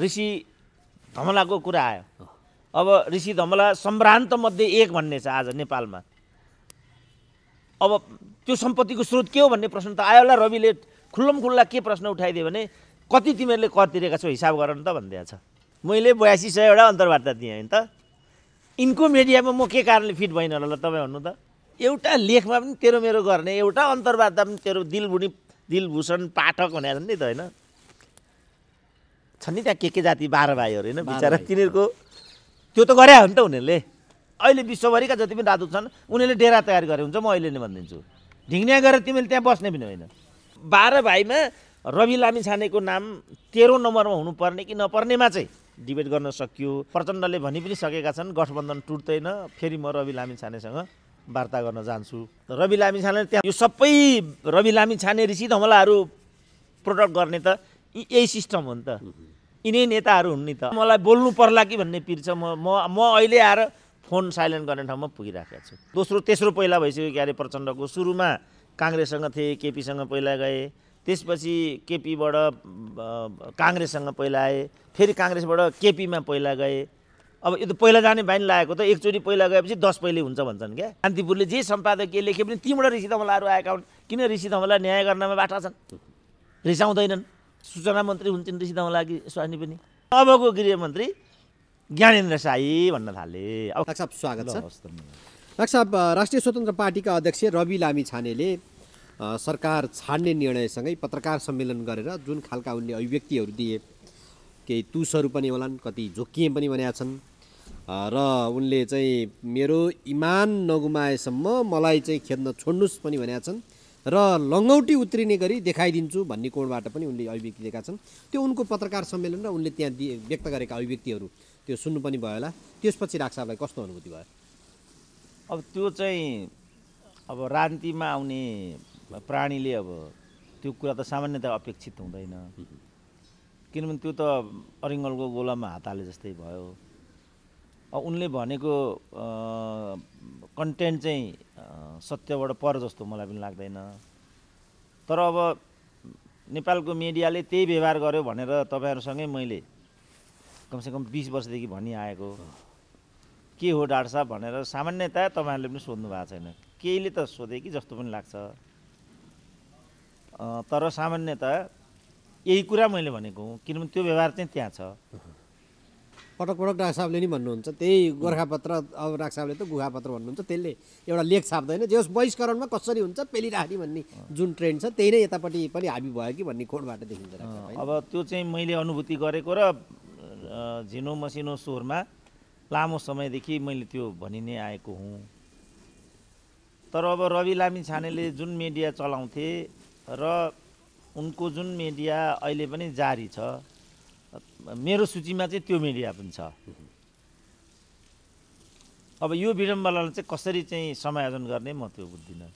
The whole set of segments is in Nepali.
ऋषि धमलाको कुरा आयो अब ऋषि धमला सम्भ्रान्तमध्ये एक भन्ने छ आज नेपालमा अब त्यो सम्पत्तिको स्रोत के हो भन्ने प्रश्न त आयो होला रविले खुल्लम खुल्ला के प्रश्न उठाइदियो भने कति तिमीहरूले कर तिरेका छौ हिसाब गर न त भनिदिएको छ मैले बयासी सयवटा अन्तर्वार्ता दिएँ होइन त यिनको मिडियामा म के कारणले फिट भइनँ होला तपाईँ भन्नु त एउटा लेखमा पनि तेरो मेरो गर्ने एउटा अन्तर्वार्ता पनि तेरो दिलभुडी दिलभूषण पाठक भनेर नि त होइन छन् नि त्यहाँ के के जाति बाह्र भाइहरू होइन बिचरा तिनीहरूको त्यो त गरे हो नि त उनीहरूले अहिले विश्वभरिका जति पनि राजदूत छन् उनीहरूले डेरा तयार गरे हुन्छ म अहिले नै भनिदिन्छु ढिङ्ग्या गरेर तिमीले त्यहाँ बस्ने पनि होइन बाह्र भाइमा रवि लामी छानेको नाम तेह्र नम्बरमा हुनुपर्ने कि नपर्नेमा चाहिँ डिबेट गर्न सकियो प्रचण्डले भनि पनि सकेका छन् गठबन्धन टुट्दैन फेरि म रवि लामी छानेसँग वार्ता गर्न जान्छु रवि लामी छाने त्यहाँ यो सबै रवि लामी छाने ऋषि धमलाहरू प्रोडक्ट गर्ने त यही सिस्टम हो नि त यिनै नेताहरू हुन् नि त मलाई बोल्नु पर्ला कि भन्ने पिर छ म म अहिले आएर फोन साइलेन्ट गर्ने ठाउँमा पुगिरहेको छु दोस्रो तेस्रो पहिला भइसक्यो क्यारे प्रचण्डको सुरुमा काङ्ग्रेससँग थिएँ केपीसँग पहिला गएँ त्यसपछि केपीबाट काङ्ग्रेससँग पहिला आएँ फेरि काङ्ग्रेसबाट केपीमा पहिला गए अब यो त पहिला जाने बानी लागेको त एकचोटि पहिला गएपछि दस पहिले हुन्छ भन्छन् क्या कान्तिपुरले जे सम्पादकीय लेखे पनि तिमीबाट ऋषि तमलाहरू आएका हुन् किन ऋषि धमला न्याय गर्नमा बाटा छन् रिसाउँदैनन् सूचना मन्त्री हुन्छन् ऋषि लागि स्वास्नी पनि अबको गृहमन्त्री ज्ञानेन्द्र साई भन्न थाले अब साहब स्वागत छ डाक्टर साहब राष्ट्रिय स्वतन्त्र पार्टीका अध्यक्ष रवि लामी छानेले सरकार छाड्ने निर्णयसँगै पत्रकार सम्मेलन गरेर जुन खालका उनले अभिव्यक्तिहरू दिए केही तुसहरू पनि होलान् कति झोकिए पनि भनेका छन् र उनले चाहिँ मेरो इमान नगुमाएसम्म मलाई चाहिँ खेद्न छोड्नुहोस् पनि भनेका छन् र लङ्गौटी उत्रिने गरी देखाइदिन्छु भन्ने कोणबाट पनि उनले अभिव्यक्ति दिएका छन् त्यो उनको पत्रकार सम्मेलन र उनले त्यहाँ व्यक्त गरेका अभिव्यक्तिहरू त्यो सुन्नु पनि भयो होला त्यसपछि राग साहबलाई कस्तो अनुभूति भयो अब त्यो चाहिँ अब राजनीतिमा आउने प्राणीले अब त्यो कुरा त सामान्यतया अपेक्षित हुँदैन किनभने त्यो त अरिङ्गलको गोलामा हात हाले जस्तै भयो उनले भनेको कन्टेन्ट चाहिँ सत्यबाट पर जस्तो मलाई पनि लाग्दैन तर अब नेपालको मिडियाले त्यही व्यवहार गर्यो भनेर तपाईँहरूसँगै मैले कमसेकम बिस वर्षदेखि भनिआएको के हो डाक्टर साहब भनेर सामान्यतया तपाईँहरूले पनि सोध्नु भएको छैन केहीले त सोधे कि जस्तो पनि लाग्छ तर सामान्यतया यही कुरा मैले भनेको हुँ किनभने त्यो व्यवहार चाहिँ त्यहाँ छ पटक पटक डाक्टर साहबले नि भन्नुहुन्छ त्यही गोर्खापत्र अब डाक्टर साहबले त गुहापत्र भन्नुहुन्छ त्यसले एउटा लेख छाप्दैन जे होस् बहिष्करणमा कसरी हुन्छ पेलिराख्ने भन्ने जुन ट्रेन्ड छ त्यही नै यतापट्टि पनि हाबी भयो कि भन्ने खोटबाट देखिन्छ अब त्यो चाहिँ मैले अनुभूति गरेको र झिनो मसिनो स्वरमा लामो समयदेखि मैले त्यो भनिने आएको हुँ तर अब रवि लामी छानेले जुन मिडिया चलाउँथे र उनको जुन मिडिया अहिले पनि जारी छ मेरो सूचीमा चाहिँ त्यो मिडिया पनि छ अब यो विडम्बनालाई चाहिँ कसरी चाहिँ समायोजन गर्ने म त्यो बुझ्दिनँ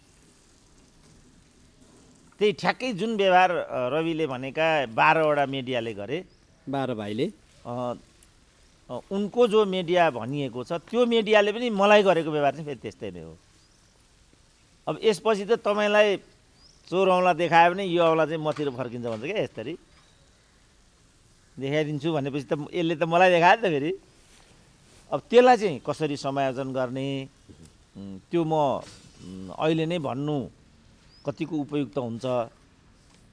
त्यही ठ्याक्कै जुन व्यवहार रविले भनेका बाह्रवटा मिडियाले गरे बाह्र भाइले उनको जो मिडिया भनिएको छ त्यो मिडियाले पनि मलाई गरेको व्यवहार चाहिँ फेरि त्यस्तै नै हो अब यसपछि त तपाईँलाई चोर औँला देखायो भने यो औँला चाहिँ मतिर फर्किन्छ भन्छ क्या यसरी देखाइदिन्छु भनेपछि त यसले त मलाई देखायो नि त फेरि अब त्यसलाई चाहिँ कसरी समायोजन गर्ने त्यो म अहिले नै भन्नु कतिको उपयुक्त हुन्छ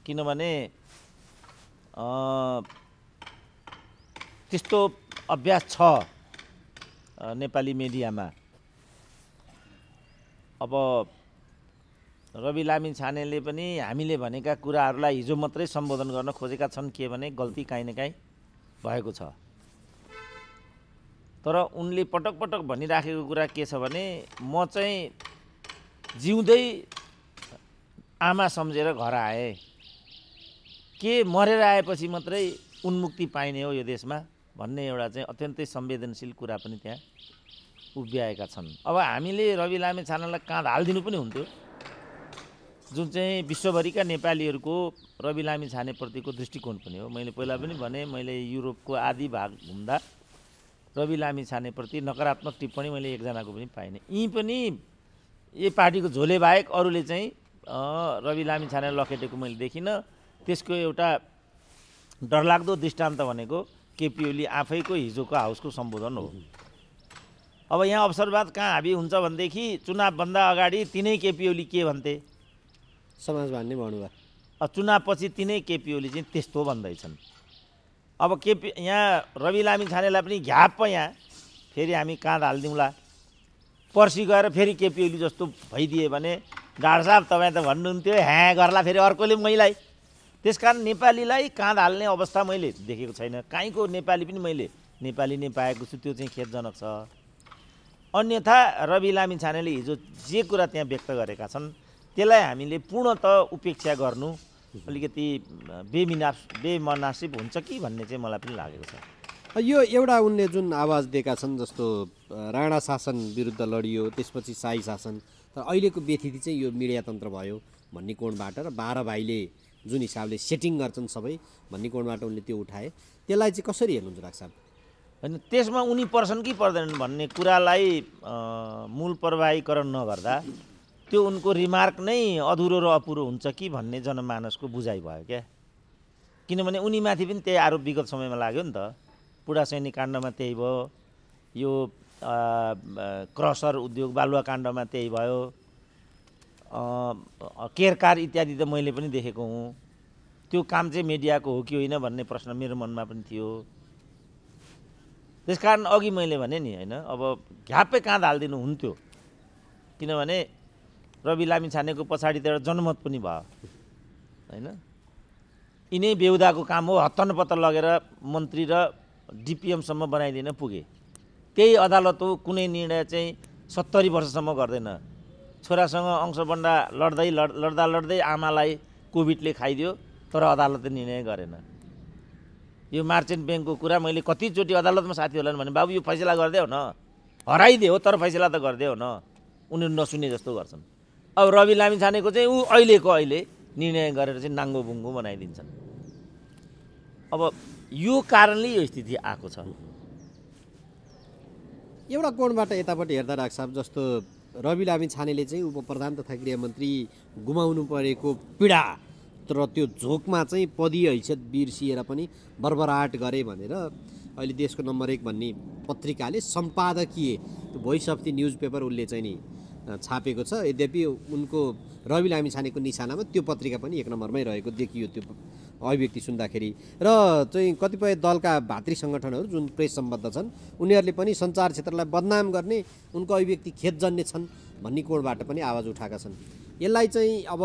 किनभने त्यस्तो अभ्यास छ नेपाली मिडियामा अब रवि लामी छानेले पनि हामीले भनेका कुराहरूलाई हिजो मात्रै सम्बोधन गर्न खोजेका छन् के भने गल्ती काहीँ न काहीँ भएको छ तर उनले पटक पटक भनिराखेको कुरा के छ भने म चाहिँ जिउँदै आमा सम्झेर घर आएँ के मरेर आएपछि मात्रै उन्मुक्ति पाइने हो यो देशमा भन्ने एउटा चाहिँ अत्यन्तै संवेदनशील कुरा पनि त्यहाँ उभ्याएका छन् अब हामीले रवि लामे छानालाई काँध हालिदिनु पनि हुन्थ्यो जुन चाहिँ विश्वभरिका नेपालीहरूको रवि लामी छानेप्रतिको दृष्टिकोण पनि हो मैले पहिला पनि भने मैले युरोपको आदि भाग घुम्दा रवि लामी छानेप्रति नकारात्मक टिप्पणी मैले एकजनाको पनि पाइनँ यहीँ पनि यो पार्टीको झोले बाहेक अरूले चाहिँ रवि लामी छानेर लखेटेको मैले देखिनँ त्यसको एउटा डरलाग्दो दृष्टान्त भनेको केपी ओली आफैको हिजोको हाउसको सम्बोधन हो अब यहाँ अवसरवाद कहाँ हाबी हुन्छ भनेदेखि चुनावभन्दा अगाडि तिनै केपी ओली के भन्थे समाज भन्ने भन्नुभयो चुनावपछि तिनै केपिओली चाहिँ त्यस्तो भन्दैछन् अब केपी यहाँ रवि लामी छानेलाई पनि घ्याप यहाँ फेरि हामी काँध हालिदिउँला पर्सि गएर फेरि केपिओली जस्तो भइदिए भने डाक्टर साहब तपाईँ त भन्नुहुन्थ्यो ह्या गर्ला फेरि अर्कोले मैलाई त्यस कारण नेपालीलाई काँध हाल्ने अवस्था मैले देखेको छैन काहीँको नेपाली पनि मैले नेपाली नै पाएको छु त्यो चाहिँ खेदजनक छ अन्यथा रवि लामी छानेले हिजो जे कुरा त्यहाँ व्यक्त गरेका छन् त्यसलाई हामीले पूर्णत उपेक्षा गर्नु अलिकति बेमिना बेमनासिब हुन्छ कि भन्ने चाहिँ मलाई पनि लागेको छ यो एउटा उनले जुन आवाज दिएका छन् जस्तो राणा शासन विरुद्ध लडियो त्यसपछि साई शासन तर अहिलेको व्यथिति चाहिँ यो मिडियातन्त्र भयो भन्ने कोणबाट र बाह्र भाइले जुन हिसाबले सेटिङ गर्छन् सबै भन्ने कोणबाट उनले त्यो उठाए त्यसलाई चाहिँ कसरी हेर्नुहुन्छ डाक्टर साहब होइन त्यसमा उनी पर्छन् कि पर्दैनन् भन्ने कुरालाई मूल प्रवाहीकरण नगर्दा त्यो उनको रिमार्क नै अधुरो र अपुरो हुन्छ कि भन्ने जनमानसको बुझाइ भयो क्या किनभने उनीमाथि पनि त्यही आरोप विगत समयमा लाग्यो नि त पुरा सैनिक काण्डमा त्यही भयो यो क्रसर उद्योग बालुवा काण्डमा त्यही भयो केरकार इत्यादि त मैले पनि देखेको हुँ त्यो काम चाहिँ मिडियाको हो कि होइन भन्ने प्रश्न मेरो मनमा पनि थियो त्यस कारण अघि मैले भने नि होइन अब घ्यापै काँध हालिदिनु हुन्थ्यो किनभने रवि लामी छानेको पछाडितिर जनमत पनि भयो होइन यिनै बेहुदाको काम हो हत्तन पत्ता लगेर मन्त्री र डिपिएमसम्म बनाइदिन पुगे त्यही अदालत हो कुनै निर्णय चाहिँ सत्तरी वर्षसम्म गर्दैन छोरासँग अंशबन्डा लड्दै लड लड्दा लड्दै आमालाई कोभिडले खाइदियो तर अदालतले निर्णय गरेन यो मार्चेन्ट ब्याङ्कको कुरा मैले कतिचोटि अदालतमा साथीहरूलाई भने बाबु यो फैसला गरिदेऊ न हराइदियो तर फैसला त गरिदेऊ न उनीहरू नसुने जस्तो गर्छन् अब रवि लामी छानेको चाहिँ ऊ अहिलेको अहिले निर्णय गरेर चाहिँ नाङ्गो बुङ्गो बनाइदिन्छन् अब यो कारणले यो स्थिति आएको छ एउटा कोणबाट यतापट्टि हेर्दा राख्छ जस्तो रवि लामी छानेले चाहिँ उपप्रधान प्रधान तथा गृहमन्त्री गुमाउनु परेको पीडा तर त्यो झोकमा चाहिँ पदीय हैसियत बिर्सिएर पनि बर्बराट गरे भनेर अहिले देशको नम्बर एक भन्ने पत्रिकाले सम्पादकीय voice of the newspaper उसले चाहिँ नि छापेको छ यद्यपि उनको रवि लामिछानेको निशानामा त्यो पत्रिका पनि एक नम्बरमै रहेको देखियो त्यो अभिव्यक्ति सुन्दाखेरि र चाहिँ कतिपय दलका भातृ सङ्गठनहरू जुन प्रेस सम्बद्ध छन् उनीहरूले पनि सञ्चार क्षेत्रलाई बदनाम गर्ने उनको अभिव्यक्ति खेतजन्य छन् भन्ने कोणबाट पनि आवाज उठाएका छन् यसलाई चाहिँ अब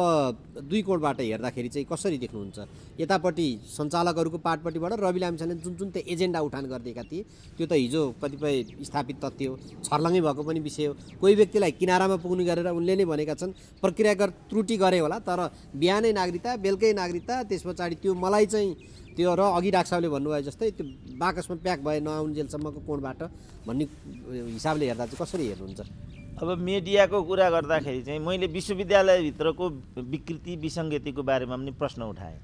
दुई कोणबाट हेर्दाखेरि चाहिँ कसरी देख्नुहुन्छ यतापट्टि सञ्चालकहरूको पार्टपट्टिबाट रवि लामिछाने जुन जुन त्यो एजेन्डा उठान गरिदिएका थिए त्यो त हिजो कतिपय स्थापित तथ्य हो छर्लङ्गै भएको पनि विषय हो कोही व्यक्तिलाई किनारामा पुग्नु गरेर उनले नै भनेका छन् प्रक्रियागत त्रुटि गरे होला तर बिहानै नागरिकता बेलुकै नागरिकता त्यस पछाडि त्यो मलाई चाहिँ त्यो र अघि डाक भन्नुभयो जस्तै त्यो बाकसमा प्याक भए जेलसम्मको कोणबाट भन्ने हिसाबले हेर्दा चाहिँ कसरी हेर्नुहुन्छ अब मिडियाको कुरा गर्दाखेरि चाहिँ मैले विश्वविद्यालयभित्रको विकृति विसङ्गतिको बारेमा पनि प्रश्न उठाएँ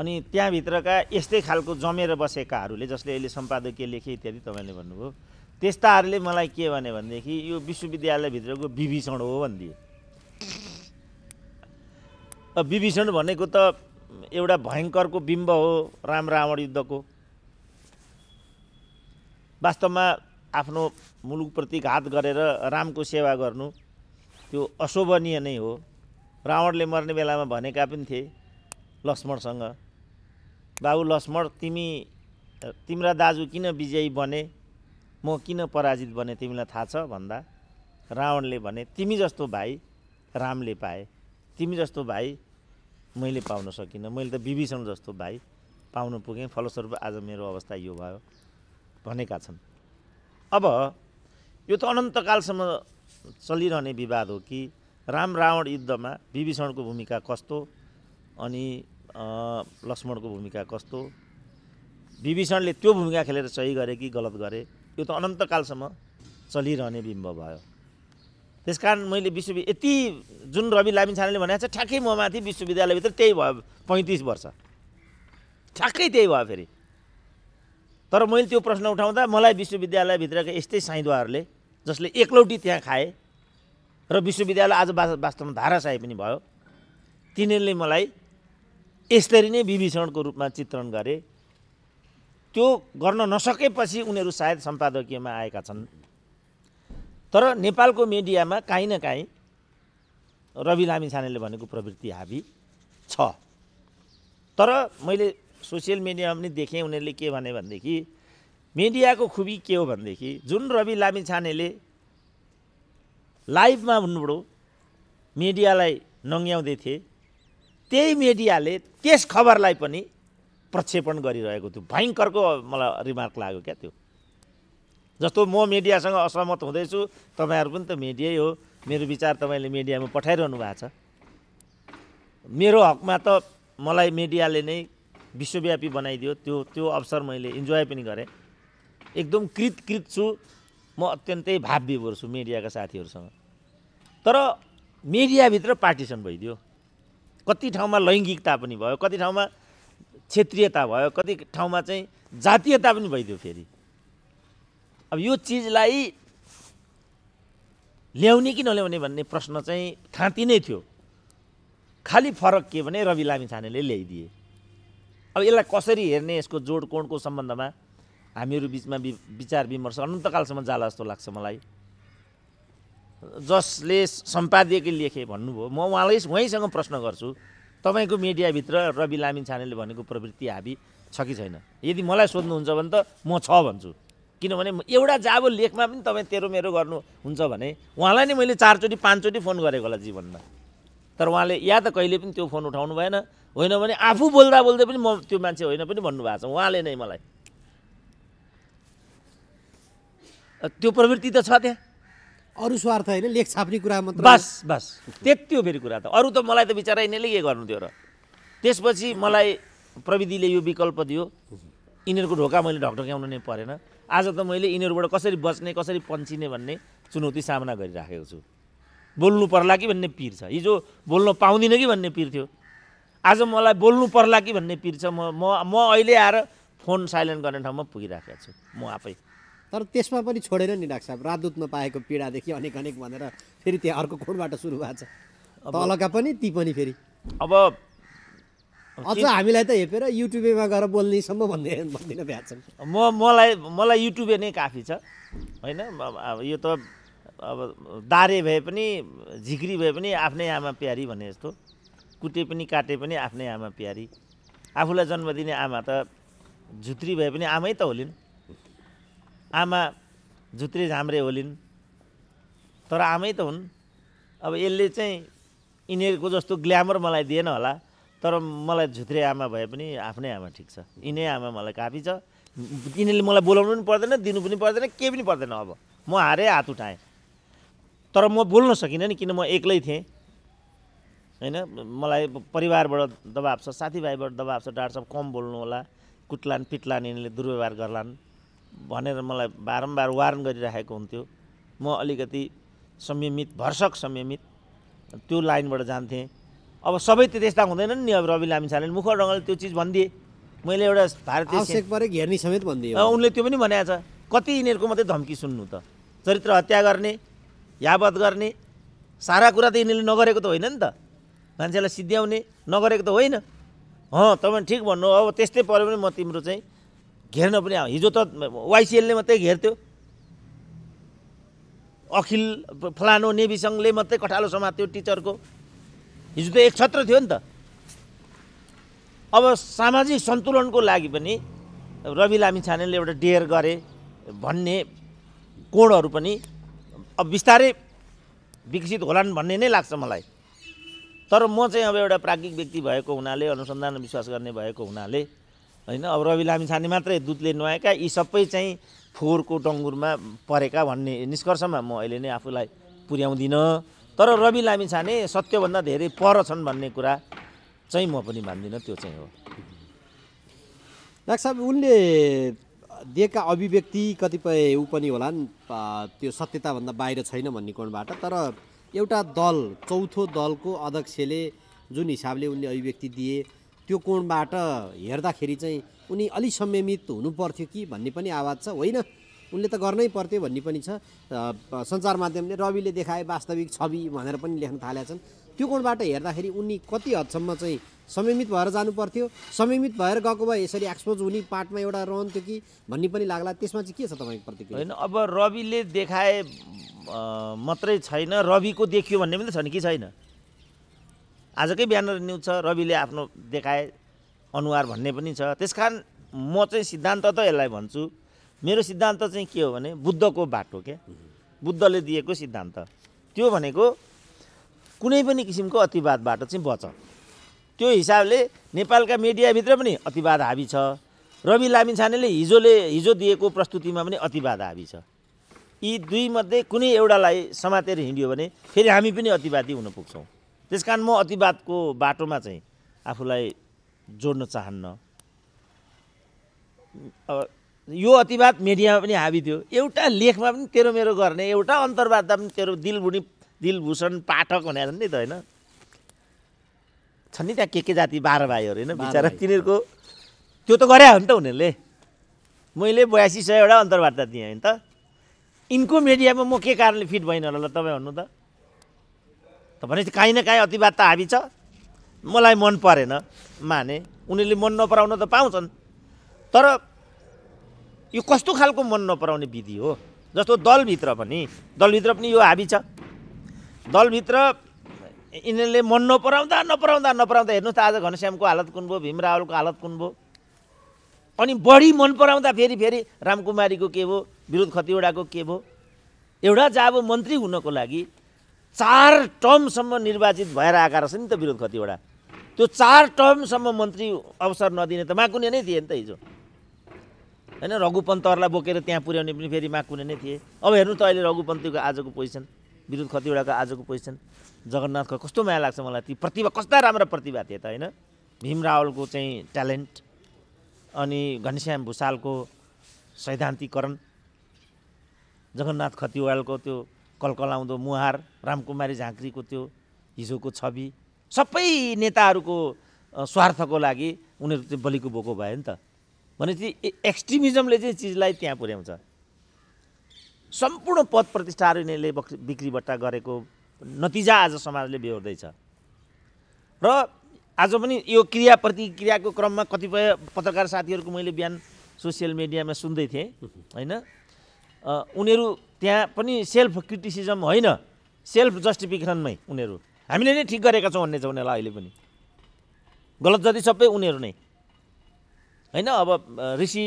अनि त्यहाँभित्रका यस्तै खालको जमेर बसेकाहरूले जसले अहिले सम्पादकीय लेखे इत्यादि तपाईँले भन्नुभयो त्यस्ताहरूले मलाई के भने भनेदेखि यो विश्वविद्यालयभित्रको विभीषण हो भनिदिए अब विभीषण भनेको त एउटा भयङ्करको बिम्ब हो राम रावण युद्धको वास्तवमा आफ्नो मुलुकप्रति घात गरेर रामको सेवा गर्नु त्यो अशोभनीय नै हो रावणले मर्ने बेलामा भनेका पनि थिए लक्ष्मणसँग बाबु लक्ष्मण तिमी तिम्रा दाजु किन विजयी बने म किन पराजित बने तिमीलाई थाहा छ भन्दा रावणले भने तिमी जस्तो भाइ रामले पाए तिमी जस्तो भाइ मैले पाउन सकिनँ मैले त विभीषण जस्तो भाइ पाउन पुगेँ फलस्वरूप आज मेरो अवस्था यो भयो भनेका छन् अब यो त अनन्तकालसम्म चलिरहने विवाद हो कि राम रावण युद्धमा विभीषणको भूमिका कस्तो अनि लक्ष्मणको भूमिका कस्तो विभीषणले त्यो भूमिका खेलेर सही गरे कि गलत गरे यो त अनन्तकालसम्म चलिरहने बिम्ब भयो त्यस कारण मैले विश्ववि यति जुन रवि लामिछानेले भनेको छ ठ्याक्कै म माथि विश्वविद्यालयभित्र त्यही भयो पैँतिस वर्ष ठ्याक्कै त्यही भयो फेरि तर मैले त्यो प्रश्न उठाउँदा मलाई विश्वविद्यालयभित्रका यस्तै साइदुवाहरूले जसले एकलौटी त्यहाँ खाए र विश्वविद्यालय आज वास्तवमा धाराशाही पनि भयो तिनीहरूले मलाई यसरी नै विभीषणको रूपमा चित्रण गरे त्यो गर्न नसकेपछि उनीहरू सायद सम्पादकीयमा आएका छन् तर नेपालको मिडियामा काहीँ न काहीँ रवि लामिछानेले भनेको प्रवृत्ति हाबी छ तर मैले सोसियल मिडियामा पनि देखेँ उनीहरूले के भने भनेदेखि मिडियाको खुबी के हो भनेदेखि जुन रवि लामी छानेले लाइभमा हुनुबाट मिडियालाई नङ्ग्याउँदै थिए त्यही मिडियाले त्यस खबरलाई पनि प्रक्षेपण गरिरहेको थियो भयङ्करको मलाई रिमार्क लाग्यो क्या त्यो जस्तो म मिडियासँग असहमत हुँदैछु तपाईँहरू पनि त मिडियै हो मेरो विचार तपाईँले मिडियामा पठाइरहनु भएको छ मेरो हकमा त मलाई मिडियाले नै विश्वव्यापी बनाइदियो त्यो त्यो अवसर मैले इन्जोय पनि गरेँ एकदम कृत कृत छु म अत्यन्तै भाव विभोर छु मिडियाका साथीहरूसँग तर मिडियाभित्र पार्टिसन भइदियो कति ठाउँमा लैङ्गिकता पनि भयो कति ठाउँमा क्षेत्रीयता भयो कति ठाउँमा चाहिँ जातीयता पनि भइदियो फेरि अब यो चिजलाई ल्याउने कि नल्याउने भन्ने प्रश्न चाहिँ थाँती नै थियो खालि फरक के भने रवि लामिछानेले ल्याइदिए अब यसलाई कसरी हेर्ने यसको जोडकोणको सम्बन्धमा हामीहरू बिचमा विचार विमर्श अनन्तकालसम्म जाला जस्तो लाग्छ मलाई जसले सम्पादकीय लेखे भन्नुभयो म उहाँलाई उहीँसँग प्रश्न गर्छु तपाईँको मिडियाभित्र रवि लामिन छानेले भनेको प्रवृत्ति हाबी छ कि छैन यदि मलाई सोध्नुहुन्छ भने त म छ भन्छु किनभने एउटा जाबो लेखमा पनि तपाईँ तेरो मेरो गर्नुहुन्छ भने उहाँलाई नै मैले चारचोटि पाँचचोटि फोन गरेको होला जीवनमा तर उहाँले या त कहिले पनि त्यो फोन उठाउनु भएन होइन भने आफू बोल्दा बोल्दै पनि म त्यो मान्छे होइन पनि भन्नुभएको छ उहाँले नै मलाई त्यो प्रवृत्ति त छ त्यहाँ अरू स्वार्थ होइन लेख छाप्ने कुरा मात्र बस बस त्यति हो फेरि कुरा त अरू त मलाई त बिचरा यिनीहरूले के गर्नु थियो र त्यसपछि मलाई प्रविधिले यो विकल्प दियो यिनीहरूको ढोका मैले ढकढक्याउनु नै परेन आज त मैले यिनीहरूबाट कसरी बच्ने कसरी पन्चिने भन्ने चुनौती सामना गरिराखेको छु बोल्नु पर्ला कि भन्ने पिर छ हिजो बोल्न पाउँदिनँ कि भन्ने पिर थियो आज मलाई बोल्नु पर्ला कि भन्ने पिर छ म म म अहिले आएर फोन साइलेन्ट गर्ने ठाउँमा पुगिरहेको छु म आफै तर त्यसमा पनि छोडेर नि डाक्टर साहब राजदूतमा पाएको पीडादेखि अनेक अनेक भनेर फेरि त्यहाँ अर्को खोडबाट सुरु भएको छ तलका पनि ती पनि फेरि अब अझ हामीलाई त हेपेर युट्युबेमा गएर बोल्नेसम्म भन्दै भन्दिनँ भ्याएको छ म मलाई मलाई युट्युबे नै काफी छ होइन यो त अब दारे भए पनि झिक्री भए पनि आफ्नै आमा प्यारी भने जस्तो कुटे पनि काटे पनि आफ्नै आमा प्यारी आफूलाई जन्म दिने आमा त झुत्री भए पनि आमै त होलिन् आमा झुत्रे झाम्रे होलिन् तर आमै त हुन् अब यसले चाहिँ यिनीहरूको जस्तो ग्ल्यामर मलाई दिएन होला तर मलाई झुत्रे आमा भए पनि आफ्नै आमा ठिक छ यिनै आमा मलाई काफी छ यिनीहरूले मलाई बोलाउनु पनि पर्दैन दिनु पनि पर्दैन केही पनि पर्दैन अब म हारेँ हात उठाएँ तर म बोल्न सकिनँ नि किन म एक्लै थिएँ होइन मलाई परिवारबाट दबाब छ साथीभाइबाट दबाब छ डाक्टर साहब कम बोल्नु होला कुट्लान् पिट्लान् यिनीहरूले दुर्व्यवहार गर्लान् भनेर मलाई बारम्बार वार्न गरिराखेको हुन्थ्यो म अलिकति संयमित भर्सक संयमित त्यो लाइनबाट जान्थेँ अब सबै त त्यस्ता हुँदैन नि अब रवि लामिछाने मुख ढङ्गले त्यो चिज भनिदिए मैले एउटा भारतीय समेत भनिदिएँ उनले त्यो पनि भनेको छ कति यिनीहरूको मात्रै धम्की सुन्नु त चरित्र हत्या गर्ने यावत गर्ने सारा कुरा त यिनीहरूले नगरेको त होइन नि त मान्छेलाई सिद्ध्याउने नगरेको त होइन अँ तपाईँ ठिक भन्नु अब त्यस्तै पऱ्यो भने म तिम्रो चाहिँ घेर्न पनि हिजो त वाइसिएलले मात्रै घेर्थ्यो अखिल फलानो नेभी सङ्घले मात्रै कठालो समात्यो टिचरको हिजो त एक छत्र थियो नि त अब सामाजिक सन्तुलनको लागि पनि रवि लामिछानेले एउटा डेयर गरे भन्ने कोणहरू पनि अब बिस्तारै विकसित होलान् भन्ने नै लाग्छ मलाई तर म चाहिँ अब एउटा प्राज्ञिक व्यक्ति भएको हुनाले अनुसन्धान विश्वास गर्ने भएको हुनाले होइन अब रवि लामी छाने मात्रै दुधले नुहाएका यी सबै चाहिँ फोहोरको टङ्गुरमा परेका भन्ने निष्कर्षमा म अहिले नै आफूलाई पुर्याउँदिनँ तर रवि लामी छाने सत्यभन्दा धेरै पर छन् भन्ने कुरा चाहिँ म पनि मान्दिनँ त्यो चाहिँ हो डाक्टर साहब उनले दिएका अभिव्यक्ति कतिपय ऊ पनि होला नि त्यो सत्यताभन्दा बाहिर छैन भन्ने कोणबाट तर एउटा दल चौथो दलको अध्यक्षले जुन हिसाबले उनले अभिव्यक्ति दिए त्यो कोणबाट हेर्दाखेरि चाहिँ उनी अलि संयमित हुनुपर्थ्यो कि भन्ने पनि आवाज छ होइन उनले त गर्नै पर्थ्यो भन्ने पनि छ सञ्चार माध्यमले रविले देखाए वास्तविक छवि भनेर पनि लेख्न थालेका छन् त्यो कोणबाट हेर्दाखेरि उनी कति हदसम्म चाहिँ संयमित भएर जानु पर्थ्यो संयमित भएर गएको भए यसरी एक्सपोज हुने पार्टमा एउटा रहन्थ्यो कि भन्ने पनि लाग्ला त्यसमा चाहिँ के छ तपाईँको प्रतिक्रिया होइन अब रविले देखाए मात्रै छैन रविको देखियो भन्ने पनि त छ नि कि छैन आजकै बिहान न्युज छ रविले आफ्नो देखाए अनुहार भन्ने पनि छ त्यस म चाहिँ सिद्धान्त त यसलाई भन्छु मेरो सिद्धान्त चाहिँ के हो भने बुद्धको बाटो क्या बुद्धले दिएको सिद्धान्त त्यो भनेको कुनै पनि किसिमको अतिवादबाट चाहिँ बच त्यो हिसाबले नेपालका मिडियाभित्र पनि अतिवाद हाबी छ रवि लामिछानेले हिजोले हिजो दिएको प्रस्तुतिमा पनि अतिवाद हाबी छ यी दुईमध्ये कुनै एउटालाई समातेर हिँड्यो भने फेरि हामी पनि अतिवादी हुन पुग्छौँ त्यस कारण म अतिवादको बाटोमा चाहिँ आफूलाई जोड्न चाहन्न यो अतिवाद मिडियामा पनि हाबी थियो एउटा लेखमा पनि तेरो मेरो गर्ने एउटा अन्तर्वादमा पनि तेरो दिलभुनी दिलभूषण पाठक भनेर नि त होइन छन् नि त्यहाँ के के जाति बाह्र भाइहरू होइन बिचरा तिनीहरूको त्यो त गरे हो नि त उनीहरूले मैले बयासी सयवटा अन्तर्वार्ता दिएँ होइन त यिनको मिडियामा म के कारणले फिट भइनँ होला ल तपाईँ भन्नु त भनेपछि काहीँ न काहीँ अतिवाद त हाबी छ मलाई मन परेन माने उनीहरूले मन नपराउन त पाउँछन् तर यो कस्तो खालको मन नपराउने विधि हो जस्तो दलभित्र पनि दलभित्र पनि यो हाबी छ दलभित्र यिनीहरूले मन नपराउँदा नपराउँदा नपराउँदा हेर्नुहोस् त आज घनश्यामको हालत कुन भयो भीम रावलको हालत कुन भयो अनि बढी मन पराउँदा फेरि फेरि रामकुमारीको के भयो विरोध खतिवडाको के भयो एउटा जाबो मन्त्री हुनको लागि चार टर्मसम्म निर्वाचित भएर आएको रहेछ नि त विरोध खतिवडा त्यो चार टर्मसम्म मन्त्री अवसर नदिने त माकुने नै थिए नि त हिजो होइन रघुपन्तहरूलाई बोकेर त्यहाँ पुर्याउने पनि फेरि माकुने नै थिए अब हेर्नु त अहिले रघुपन्तीको आजको पोजिसन विरुद्ध खतिवडाको आजको पोजिसन जगन्नाथको कस्तो माया लाग्छ मलाई ती प्रतिभा कस्ता राम्रा प्रतिभा थिए त होइन भीम रावलको चाहिँ ट्यालेन्ट अनि घनश्याम भुषालको सैद्धान्तिकरण जगन्नाथ खतिवालको त्यो कलकलाउँदो मुहार रामकुमारी झाँक्रीको त्यो हिजोको छवि सबै नेताहरूको स्वार्थको लागि उनीहरू चाहिँ बलिको भोको भयो नि त भनेपछि एक्सट्रिमिजमले चाहिँ चिजलाई त्यहाँ पुर्याउँछ सम्पूर्ण पद प्रतिष्ठाहरू यिनीहरूले बिक्री बट्टा गरेको नतिजा आज समाजले बेहोर्दैछ र आज पनि यो क्रिया प्रतिक्रियाको क्रममा कतिपय पत्रकार साथीहरूको मैले बिहान सोसियल मिडियामा सुन्दै थिएँ होइन उनीहरू त्यहाँ पनि सेल्फ क्रिटिसिजम होइन सेल्फ जस्टिफिकेसनमै उनीहरू हामीले नै ठिक गरेका छौँ भन्ने छ उनीहरूलाई अहिले पनि गलत जति सबै उनीहरू नै होइन अब ऋषि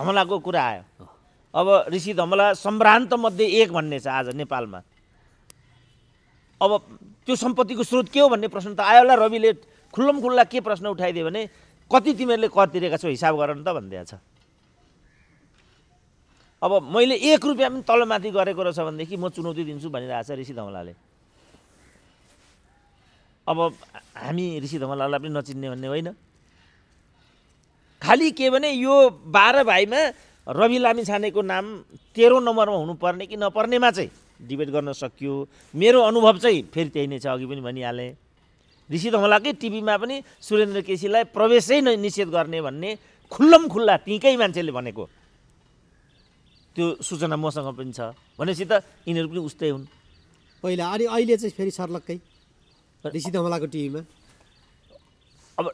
धमलाको कुरा आयो अब ऋषि धमला मध्ये एक भन्ने छ आज नेपालमा अब त्यो सम्पत्तिको स्रोत के हो भन्ने प्रश्न त आयो होला रविले खुल्लम खुल्ला के प्रश्न उठाइदियो भने कति तिमीहरूले कर तिरेका छौ हिसाब गर त भनिदिएको छ अब मैले एक रुपियाँ पनि तलमाथि गरेको रहेछ भनेदेखि म चुनौती दिन्छु भनिरहेको छ ऋषि धमलाले अब हामी ऋषि धमलालाई पनि नचिन्ने भन्ने होइन खालि के भने यो बाह्र भाइमा रवि लामिछानेको नाम तेह्रौँ नम्बरमा हुनुपर्ने कि नपर्नेमा चाहिँ डिबेट गर्न सकियो मेरो अनुभव चाहिँ फेरि त्यही नै छ अघि पनि भनिहालेँ ऋषि धमलाकै टिभीमा पनि सुरेन्द्र केसीलाई प्रवेशै निषेध गर्ने भन्ने खुल्लम खुल्ला तीकै मान्छेले भनेको त्यो सूचना मसँग पनि छ भनेपछि त यिनीहरू पनि उस्तै हुन् पहिला अनि अहिले चाहिँ फेरि सर्लक्कै ऋषि धमलाको टिभीमा अब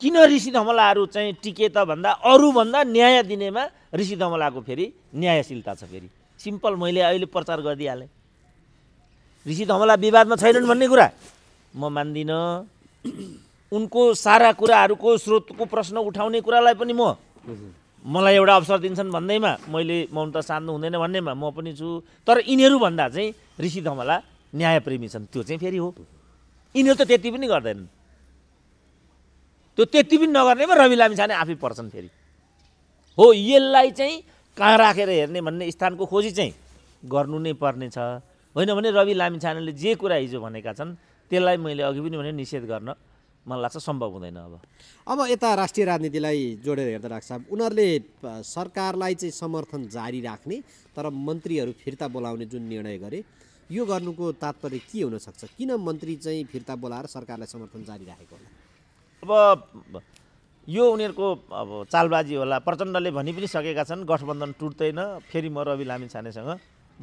किन ऋषि धमलाहरू चाहिँ टिके त भन्दा अरूभन्दा न्याय दिनेमा ऋषि धमलाको फेरि न्यायशीलता छ फेरि सिम्पल मैले अहिले प्रचार गरिदिइहालेँ ऋषि धमला विवादमा छैनन् भन्ने कुरा म मान्दिनँ उनको सारा कुराहरूको स्रोतको प्रश्न उठाउने कुरालाई पनि म मलाई एउटा अवसर दिन्छन् भन्दैमा मैले मौन त साध्नु हुँदैन भन्नेमा म पनि छु तर यिनीहरूभन्दा चाहिँ ऋषि धमला न्यायप्रेमी छन् त्यो चाहिँ फेरि हो यिनीहरू त त्यति पनि गर्दैनन् त्यो त्यति पनि नगर्नेमा रवि लामी छाने आफै पर्छन् फेरि हो यसलाई चाहिँ कहाँ राखेर हेर्ने भन्ने स्थानको खोजी चाहिँ गर्नु नै पर्ने छ होइन भने रवि लामी छानेले जे कुरा हिजो भनेका छन् त्यसलाई मैले अघि पनि भने निषेध गर्न मलाई लाग्छ सम्भव हुँदैन अब अब यता राष्ट्रिय राजनीतिलाई जोडेर हेर्दा राख्छ उनीहरूले सरकारलाई चाहिँ समर्थन जारी राख्ने तर मन्त्रीहरू फिर्ता बोलाउने जुन निर्णय गरे यो गर्नुको तात्पर्य के हुनसक्छ किन मन्त्री चाहिँ फिर्ता बोलाएर सरकारलाई समर्थन जारी राखेको होला अब यो उनीहरूको अब चालबाजी होला प्रचण्डले भनि पनि सकेका छन् गठबन्धन टुट्दैन फेरि म रवि लामी छानेसँग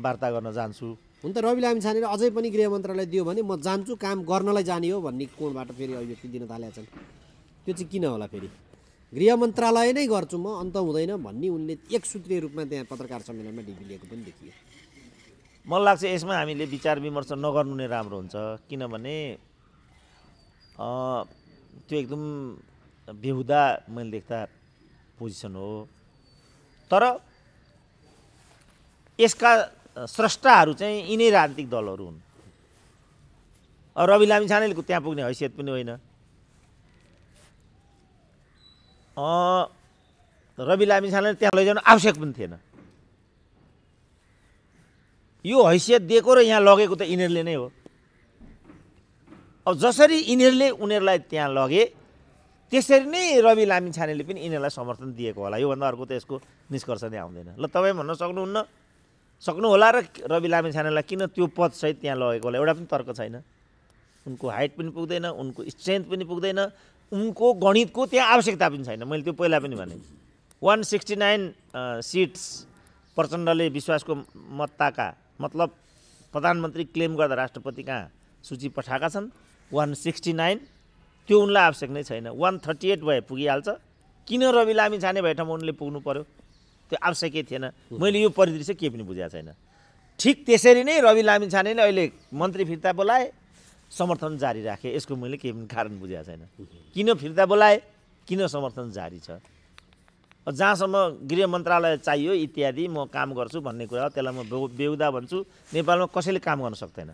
वार्ता गर्न जान्छु हुन त रवि लामी छानेर अझै पनि गृह मन्त्रालय दियो भने म जान्छु काम गर्नलाई जाने हो भन्ने कोणबाट फेरि अभिव्यक्ति दिन थालेका छन् त्यो चाहिँ किन होला फेरि गृह मन्त्रालय नै गर्छु म अन्त हुँदैन भन्ने उनले एक सूत्रीय रूपमा त्यहाँ पत्रकार सम्मेलनमा लिएको पनि देखियो मलाई लाग्छ यसमा हामीले विचार विमर्श नगर्नु नै राम्रो हुन्छ किनभने त्यो एकदम बेहुदा मैले देख्दा पोजिसन हो तर यसका स्रष्टाहरू चाहिँ यिनै राजनीतिक दलहरू हुन् रवि लामी छानेलको त्यहाँ पुग्ने हैसियत पनि होइन रवि लामी त्यहाँ लैजानु आवश्यक पनि थिएन यो हैसियत दिएको र यहाँ लगेको त यिनीहरूले नै हो अब जसरी यिनीहरूले उनीहरूलाई त्यहाँ लगे त्यसरी नै रवि लामिछानेले पनि यिनीहरूलाई समर्थन दिएको होला योभन्दा अर्को त यसको निष्कर्ष नै आउँदैन ल तपाईँ भन्न सक्नुहुन्न सक्नुहोला र रवि लामिछानेलाई किन त्यो पदसहित त्यहाँ लगेको होला एउटा पनि तर्क छैन उनको हाइट पनि पुग्दैन उनको स्ट्रेन्थ पनि पुग्दैन उनको गणितको त्यहाँ आवश्यकता पनि छैन मैले त्यो पहिला पनि भने वान सिक्सटी नाइन सिट्स प्रचण्डले विश्वासको मत्ताका मतलब प्रधानमन्त्री क्लेम गर्दा राष्ट्रपति कहाँ सूची पठाएका छन् वान सिक्सटी नाइन त्यो उनलाई आवश्यक नै छैन वान थर्टी एट भए पुगिहाल्छ किन रवि लामी छाने भए ठाउँमा उनले पुग्नु पऱ्यो त्यो आवश्यकै थिएन मैले यो परिदृश्य केही पनि बुझाएको छैन ठिक त्यसरी नै रवि लामी छानेले अहिले मन्त्री फिर्ता बोलाए समर्थन जारी राखे यसको मैले केही पनि कारण बुझाएको छैन किन फिर्ता बोलाए किन समर्थन जारी छ जहाँसम्म गृह मन्त्रालय चाहियो इत्यादि म काम गर्छु भन्ने कुरा हो त्यसलाई म बेहुदा भन्छु नेपालमा कसैले काम गर्न सक्दैन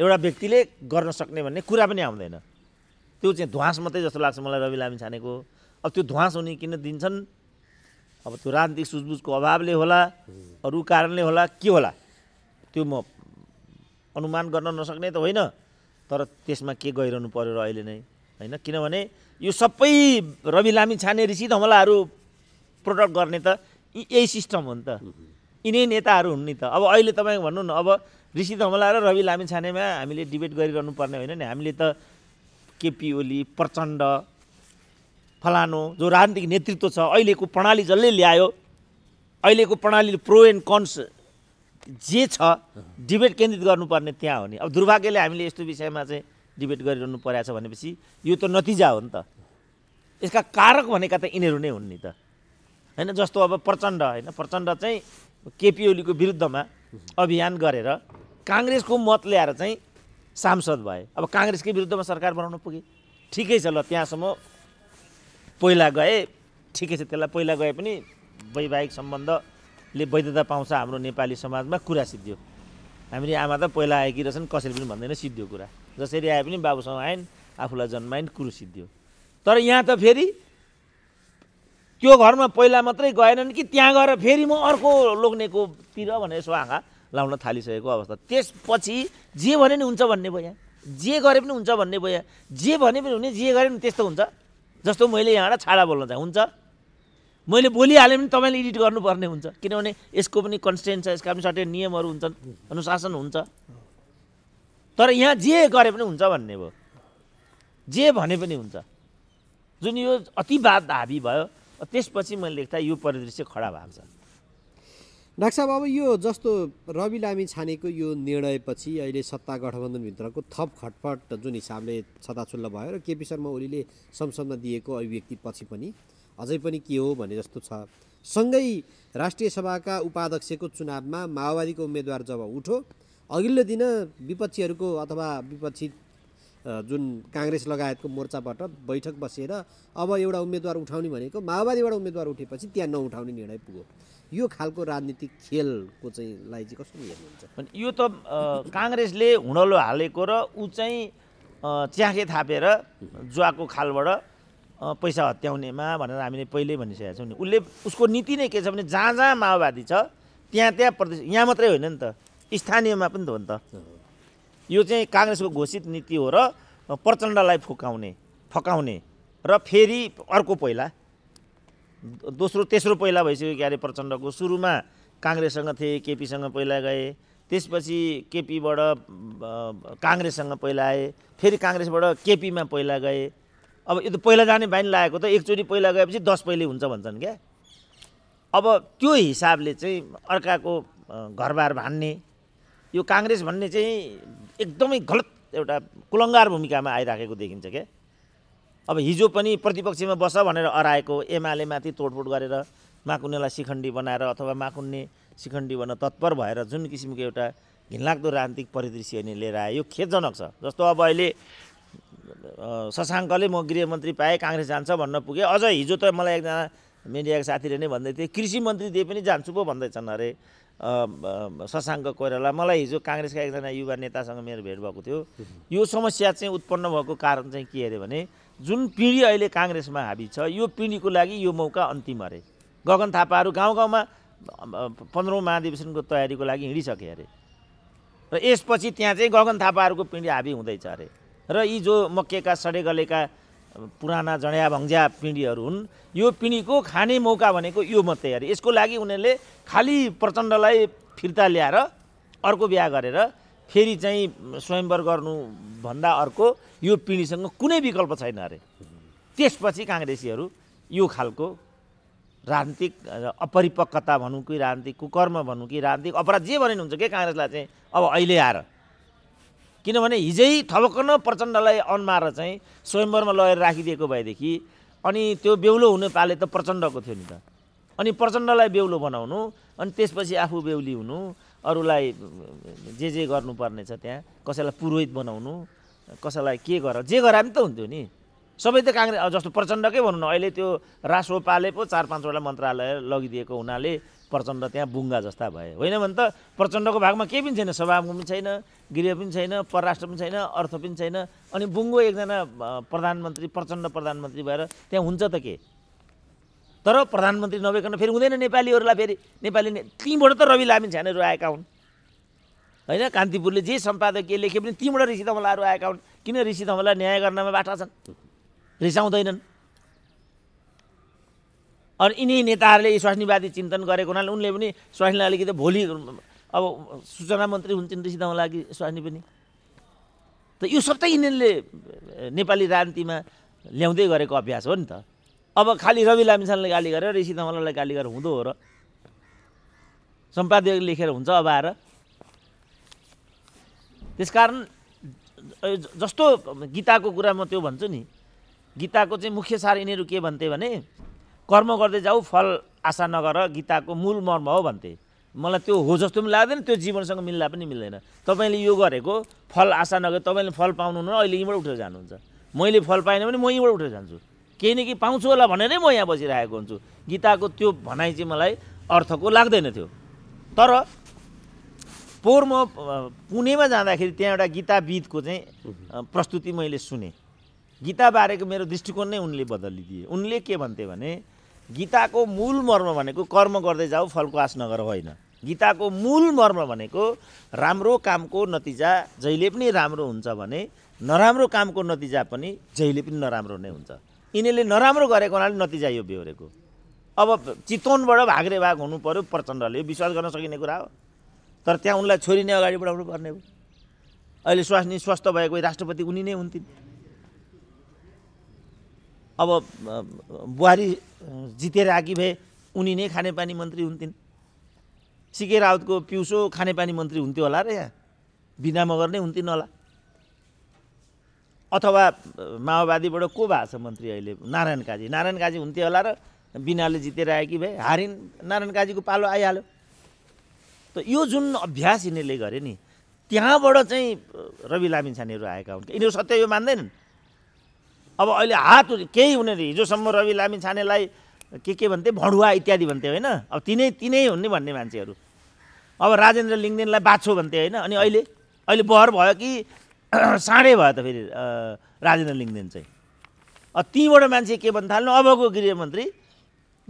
एउटा व्यक्तिले गर्न सक्ने भन्ने कुरा पनि आउँदैन त्यो चाहिँ ध्वास मात्रै जस्तो लाग्छ मलाई रवि लामी छानेको अब त्यो ध्वास हुने किन दिन्छन् अब त्यो राजनीतिक सुझबुझको अभावले होला अरू कारणले होला के होला त्यो म अनुमान गर्न नसक्ने त होइन तर त्यसमा के गइरहनु पऱ्यो र अहिले नै होइन किनभने यो सबै रवि लामी छाने ऋषि धमलाहरू प्रडक्ट गर्ने त यही सिस्टम हो नि त यिनै नेताहरू हुन् नि त अब अहिले तपाईँ भन्नु न अब ऋषि धमला र रवि लामिछानेमा हामीले डिबेट गरिरहनु पर्ने होइन नि हामीले त केपी ओली प्रचण्ड फलानो जो राजनीतिक नेतृत्व छ अहिलेको प्रणाली जसले ल्यायो अहिलेको प्रणाली प्रो एन्ड कन्स जे छ डिबेट केन्द्रित गर्नुपर्ने त्यहाँ हो नि अब दुर्भाग्यले हामीले यस्तो विषयमा चाहिँ डिबेट गरिरहनु परेको छ भनेपछि यो त नतिजा हो नि त यसका कारक भनेका त यिनीहरू नै हुन् नि त होइन जस्तो अब प्रचण्ड होइन प्रचण्ड चाहिँ केपी ओलीको विरुद्धमा अभियान गरेर काङ्ग्रेसको मत ल्याएर चाहिँ सांसद भए अब काङ्ग्रेसकै विरुद्धमा सरकार बनाउनु पुगे ठिकै छ ल त्यहाँसम्म पहिला गए ठिकै छ त्यसलाई पहिला गए पनि वैवाहिक सम्बन्धले वैधता पाउँछ हाम्रो नेपाली समाजमा कुरा सिद्धियो हामीले आमा त पहिला आएकी रहेछन् कसैले पनि भन्दैन सिद्धियो कुरा जसरी आए पनि बाबुसँग आइन् आफूलाई जन्माइन् कुरो सिद्धियो तर यहाँ त फेरि त्यो घरमा पहिला मात्रै गएनन् कि त्यहाँ गएर फेरि म अर्को लोग्नेकोतिर भनेर यसो आँखा लाउन थालिसकेको अवस्था त्यसपछि जे भने नि हुन्छ भन्ने भयो यहाँ जे गरे पनि हुन्छ भन्ने भयो यहाँ जे भने पनि हुने जे गरे पनि त्यस्तो हुन्छ जस्तो मैले यहाँबाट छाडा बोल्न चाहे हुन्छ मैले बोलिहालेँ पनि तपाईँले इडिट गर्नुपर्ने हुन्छ किनभने यसको पनि कन्सटेन्ट छ यसका पनि सर्टेन नियमहरू हुन्छन् अनुशासन हुन्छ तर यहाँ जे गरे पनि हुन्छ भन्ने भयो जे भने पनि हुन्छ जुन यो अति बाद हाबी भयो त्यसपछि मैले लेख्दा यो परिदृश्य खडा भएको छ नक्सा बाबु यो जस्तो रवि लामी छानेको यो निर्णयपछि अहिले सत्ता गठबन्धनभित्रको थप खटपट जुन हिसाबले छताछुल्ल भयो र केपी शर्मा ओलीले संसदमा दिएको अभिव्यक्तिपछि पनि अझै पनि के हो भने जस्तो छ सँगै राष्ट्रिय सभाका उपाध्यक्षको चुनावमा माओवादीको उम्मेदवार जब उठो अघिल्लो दिन विपक्षीहरूको अथवा विपक्षी जुन काङ्ग्रेस लगायतको मोर्चाबाट बैठक बसेर अब एउटा उम्मेदवार उठाउने भनेको माओवादीबाट उम्मेदवार उठेपछि त्यहाँ नउठाउने निर्णय पुग्यो यो खालको राजनीतिक खेलको चाहिँ लाई चाहिँ कसरी हेर्नुहुन्छ यो त काङ्ग्रेसले हुँडलो हालेको र ऊ चाहिँ च्याखे थापेर जुवाको खालबाट पैसा हत्याउनेमा भनेर हामीले पहिल्यै भनिसकेका छौँ नि उसले उसको नीति नै के छ भने जहाँ जहाँ माओवादी छ त्यहाँ त्यहाँ प्रदेश यहाँ मात्रै होइन नि त स्थानीयमा पनि त हो नि त यो चाहिँ काङ्ग्रेसको घोषित नीति हो र प्रचण्डलाई फुकाउने फकाउने र फेरि अर्को पहिला दोस्रो तेस्रो पहिला भइसक्यो क्यारे प्रचण्डको सुरुमा काङ्ग्रेससँग थिए केपीसँग पहिला गए त्यसपछि केपीबाट काङ्ग्रेससँग पहिला आए फेरि काङ्ग्रेसबाट केपीमा पहिला गए अब यो त पहिला जाने बानी लागेको त एकचोटि पहिला गएपछि दस पहिले हुन्छ भन्छन् क्या अब त्यो हिसाबले चाहिँ अर्काको घरबार भान्ने यो काङ्ग्रेस भन्ने चाहिँ एकदमै गलत एउटा कुलङ्गार भूमिकामा आइराखेको देखिन्छ क्या अब हिजो पनि प्रतिपक्षमा बस भनेर अराएको एमालेमाथि तोडफोड गरेर माकुन्नेलाई सिखण्डी बनाएर अथवा माकुन्ने सिखण्डी भन्न तत्पर भएर जुन किसिमको एउटा घिनलाग्दो राजनीतिक परिदृश्य नै लिएर आयो यो खेदजनक छ जस्तो अब अहिले शशाङ्कले म गृहमन्त्री पाएँ काङ्ग्रेस जान्छ भन्न पुगेँ अझ हिजो त मलाई एकजना मिडियाको साथीले नै भन्दै थिए कृषि मन्त्री दिए पनि जान्छु पो भन्दैछन् अरे शशाङ्क कोइराला मलाई हिजो काङ्ग्रेसका एकजना युवा नेतासँग मेरो भेट भएको थियो यो समस्या चाहिँ उत्पन्न भएको कारण चाहिँ के अरे भने जुन पिँढी अहिले काङ्ग्रेसमा हाबी छ यो पिँढीको लागि यो मौका अन्तिम अरे गगन थापाहरू गाउँ गाउँमा पन्ध्रौँ महाधिवेशनको तयारीको लागि हिँडिसके अरे र यसपछि त्यहाँ चाहिँ गगन थापाहरूको पिँढी हाबी हुँदैछ अरे र यी जो मक्केका सडेगलेका पुराना जड्या भङ्ज्या पिँढीहरू हुन् यो पिँढीको खाने मौका भनेको यो मात्रै अरे यसको लागि उनीहरूले खालि प्रचण्डलाई फिर्ता ल्याएर अर्को बिहा गरेर फेरि चाहिँ स्वयंवर गर्नुभन्दा अर्को यो पिँढीसँग कुनै विकल्प छैन अरे त्यसपछि काङ्ग्रेसीहरू यो खालको राजनीतिक अपरिपक्वता भनौँ कि राजनीतिक कुकर्म भनौँ कि राजनीतिक अपराध जे भनिनुहुन्छ हुन्छ काङ्ग्रेसलाई चाहिँ अब अहिले आएर किनभने हिजै थपक्न प्रचण्डलाई अनमार चाहिँ स्वयंवरमा लगेर राखिदिएको भएदेखि अनि त्यो बेहुलो हुने पाले त प्रचण्डको थियो नि त अनि प्रचण्डलाई बेहुलो बनाउनु अनि त्यसपछि आफू बेहुली हुनु अरूलाई जे जे गर्नुपर्ने छ त्यहाँ कसैलाई पुरोहित बनाउनु कसैलाई के गर जे गरा पनि त हुन्थ्यो नि सबै त काङ्ग्रेस जस्तो प्रचण्डकै भनौँ न अहिले त्यो रासोपाले पो चार पाँचवटा मन्त्रालय लगिदिएको हुनाले प्रचण्ड त्यहाँ बुङ्गा जस्ता भए होइन भने त प्रचण्डको भागमा केही पनि छैन सभामुख पनि छैन गृह पनि छैन परराष्ट्र पनि छैन अर्थ पनि छैन अनि बुङ्गो एकजना प्रधानमन्त्री प्रचण्ड प्रधानमन्त्री भएर त्यहाँ हुन्छ त के तर प्रधानमन्त्री नभइकन फेरि हुँदैन नेपालीहरूलाई फेरि नेपाली ने तीबाट त रवि लामिन छानेहरू आएका हुन् होइन कान्तिपुरले जे सम्पादकीय लेखे पनि तीबाट ऋषि धमलाहरू आएका हुन् किन ऋषि धमला न्याय गर्नमा बाटा छन् रिसाउँदैनन् अनि यिनी नेताहरूले स्वास्नीवादी चिन्तन गरेको हुनाले उनले पनि स्वास्नीलाई अलिकति भोलि अब सूचना मन्त्री हुन्छन् ऋषि धमला कि स्वास्नी पनि त यो सबै यिनीहरूले नेपाली राजनीतिमा ल्याउँदै गरेको अभ्यास हो नि त अब खालि रवि लामिछानेलाई गाली गरेर ऋषि तमलालाई गाली गरेर हुँदो हो र सम्पादक लेखेर हुन्छ अब आएर त्यसकारण जस्तो गीताको कुरा म त्यो भन्छु नि गीताको चाहिँ मुख्य सार यिनीहरू के भन्थे भने कर्म गर्दै जाऊ फल आशा नगर गीताको मूल मर्म हो भन्थे मलाई त्यो हो जस्तो पनि लाग्दैन त्यो जीवनसँग मिल्दा पनि मिल्दैन तपाईँले यो गरेको फल आशा नगर तपाईँले फल पाउनुहुन्न अहिले यहीँबाट उठेर जानुहुन्छ मैले फल पाएन भने म यहीँबाट उठेर जान्छु केही न केही पाउँछु होला भनेरै म यहाँ बसिरहेको हुन्छु गीताको त्यो भनाइ चाहिँ मलाई अर्थको लाग्दैन थियो तर पोहोर म पुणेमा जाँदाखेरि त्यहाँ एउटा गीताविदको चाहिँ प्रस्तुति मैले सुने गीताबारेको मेरो दृष्टिकोण नै उनले बदलिदिए उनले के भन्थे भने गीताको मूल मर्म भनेको कर्म गर्दै जाऊ फलको आश नगर होइन गीताको मूल मर्म भनेको राम्रो कामको नतिजा जहिले पनि राम्रो हुन्छ भने नराम्रो कामको नतिजा पनि जहिले पनि नराम्रो नै हुन्छ यिनीहरूले नराम्रो गरेको हुनाले नतिजा यो बेहोरेको अब चितवनबाट भाग्रे भाग हुनु पऱ्यो प्रचण्डले विश्वास गर्न सकिने कुरा हो तर त्यहाँ उनलाई छोरी नै अगाडि बढाउनु पर्ने हो अहिले स्वास्नी स्वस्थ भएको राष्ट्रपति उनी नै हुन्थिन् अब बुहारी जितेर आकी भए उनी नै खानेपानी मन्त्री हुन्थिन् सिके राउतको पिउसो खानेपानी मन्त्री हुन्थ्यो होला र यहाँ बिना मगर नै हुन्थिन् होला अथवा माओवादीबाट को भएको छ मन्त्री अहिले नारायण काजी नारायण काजी हुन्थ्यो होला र बिनाले जितेर आयो कि भाइ हारिन् नारायण काजीको पालो आइहाल्यो त यो जुन अभ्यास यिनीहरूले गरे नि त्यहाँबाट चाहिँ रवि लामिछानेहरू आएका हुन् यिनीहरू सत्य यो मान्दैनन् अब अहिले हात केही हुने हिजोसम्म रवि लामिछानेलाई के के भन्थे भडुवा इत्यादि भन्थे होइन अब तिनै तिनै हुन् भन्ने मान्छेहरू अब राजेन्द्र लिङ्गदेनलाई बाछो भन्थे होइन अनि अहिले अहिले बहर भयो कि साँढै भयो त फेरि राजेन्द्र लिङ्गदेन चाहिँ तीबाट मान्छे के भन्न थाल्नु अबको गृहमन्त्री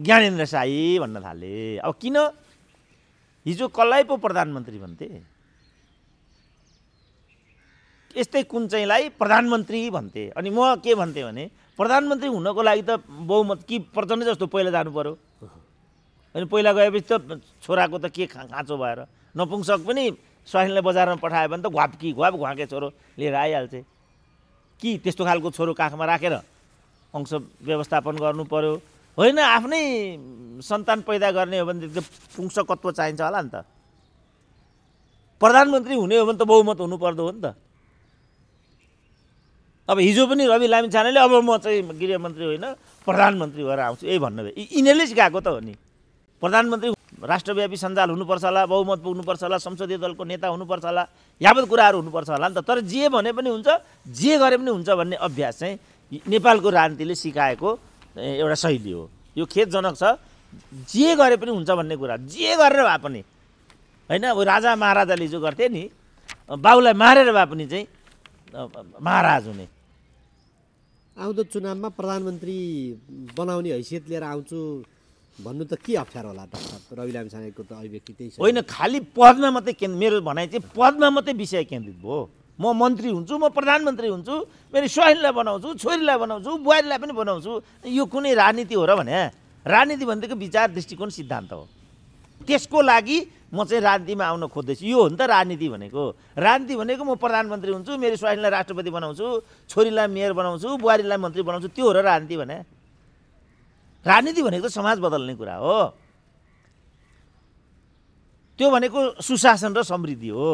ज्ञानेन्द्र साई भन्न थाले अब किन हिजो कसलाई पो प्रधानमन्त्री भन्थे यस्तै कुन चाहिँलाई प्रधानमन्त्री भन्थे अनि म के भन्थेँ भने प्रधानमन्त्री हुनको लागि त बहुमत कि प्रचण्ड जस्तो पहिला जानु पऱ्यो अनि पहिला गएपछि त छोराको त के खाँचो भएर सक पनि सहेललाई बजारमा पठायो भने त घ्वापकी घ्वाप घ्वाके छोरो लिएर आइहाल्छ कि त्यस्तो खालको छोरो काखमा राखेर अंश व्यवस्थापन गर्नु पर्यो होइन आफ्नै सन्तान पैदा गर्ने हो भने त्यो पुंसकत्व चाहिन्छ होला नि त प्रधानमन्त्री हुने हो भने त बहुमत हुनुपर्दो हो नि त अब हिजो पनि रवि लामी छानेले अब म चाहिँ गृहमन्त्री होइन प्रधानमन्त्री भएर आउँछु यही भन्नुभयो यिनीहरूले सिकाएको त हो नि प्रधानमन्त्री राष्ट्रव्यापी सञ्जाल हुनुपर्छ होला बहुमत पुग्नुपर्छ होला संसदीय दलको नेता हुनुपर्छ होला यावत कुराहरू हुनुपर्छ होला नि त तर जे भने पनि हुन्छ जे गरे पनि हुन्छ भन्ने अभ्यास चाहिँ नेपालको राजनीतिले सिकाएको एउटा शैली हो यो खेदजनक छ जे गरे पनि हुन्छ भन्ने कुरा जे गरेर भए पनि होइन अब राजा महाराजाले जो गर्थे नि बाउलाई मारेर भए पनि चाहिँ महाराज हुने आउँदो चुनावमा प्रधानमन्त्री बनाउने हैसियत लिएर आउँछु भन्नु त के अप्ठ्यारो होला डाक्टर रवि लामी त अभिव्यक्ति त्यही छ होइन खालि पदमा मात्रै केन्द्र मेरो भनाइ चाहिँ पदमा मात्रै विषय केन्द्रित भयो म मन्त्री हुन्छु म प्रधानमन्त्री हुन्छु मेरो स्वाहिनीलाई बनाउँछु छोरीलाई बनाउँछु बुहारीलाई पनि बनाउँछु यो कुनै राजनीति हो र भने राजनीति भनेको विचार दृष्टिकोण सिद्धान्त हो त्यसको लागि म चाहिँ राजनीतिमा आउन खोज्दैछु यो हो नि त राजनीति भनेको राजनीति भनेको म प्रधानमन्त्री हुन्छु मेरो स्वाहिनीलाई राष्ट्रपति बनाउँछु छोरीलाई मेयर बनाउँछु बुहारीलाई मन्त्री बनाउँछु त्यो हो र राजनीति भने राजनीति भनेको त समाज बदल्ने कुरा हो त्यो भनेको सुशासन र समृद्धि हो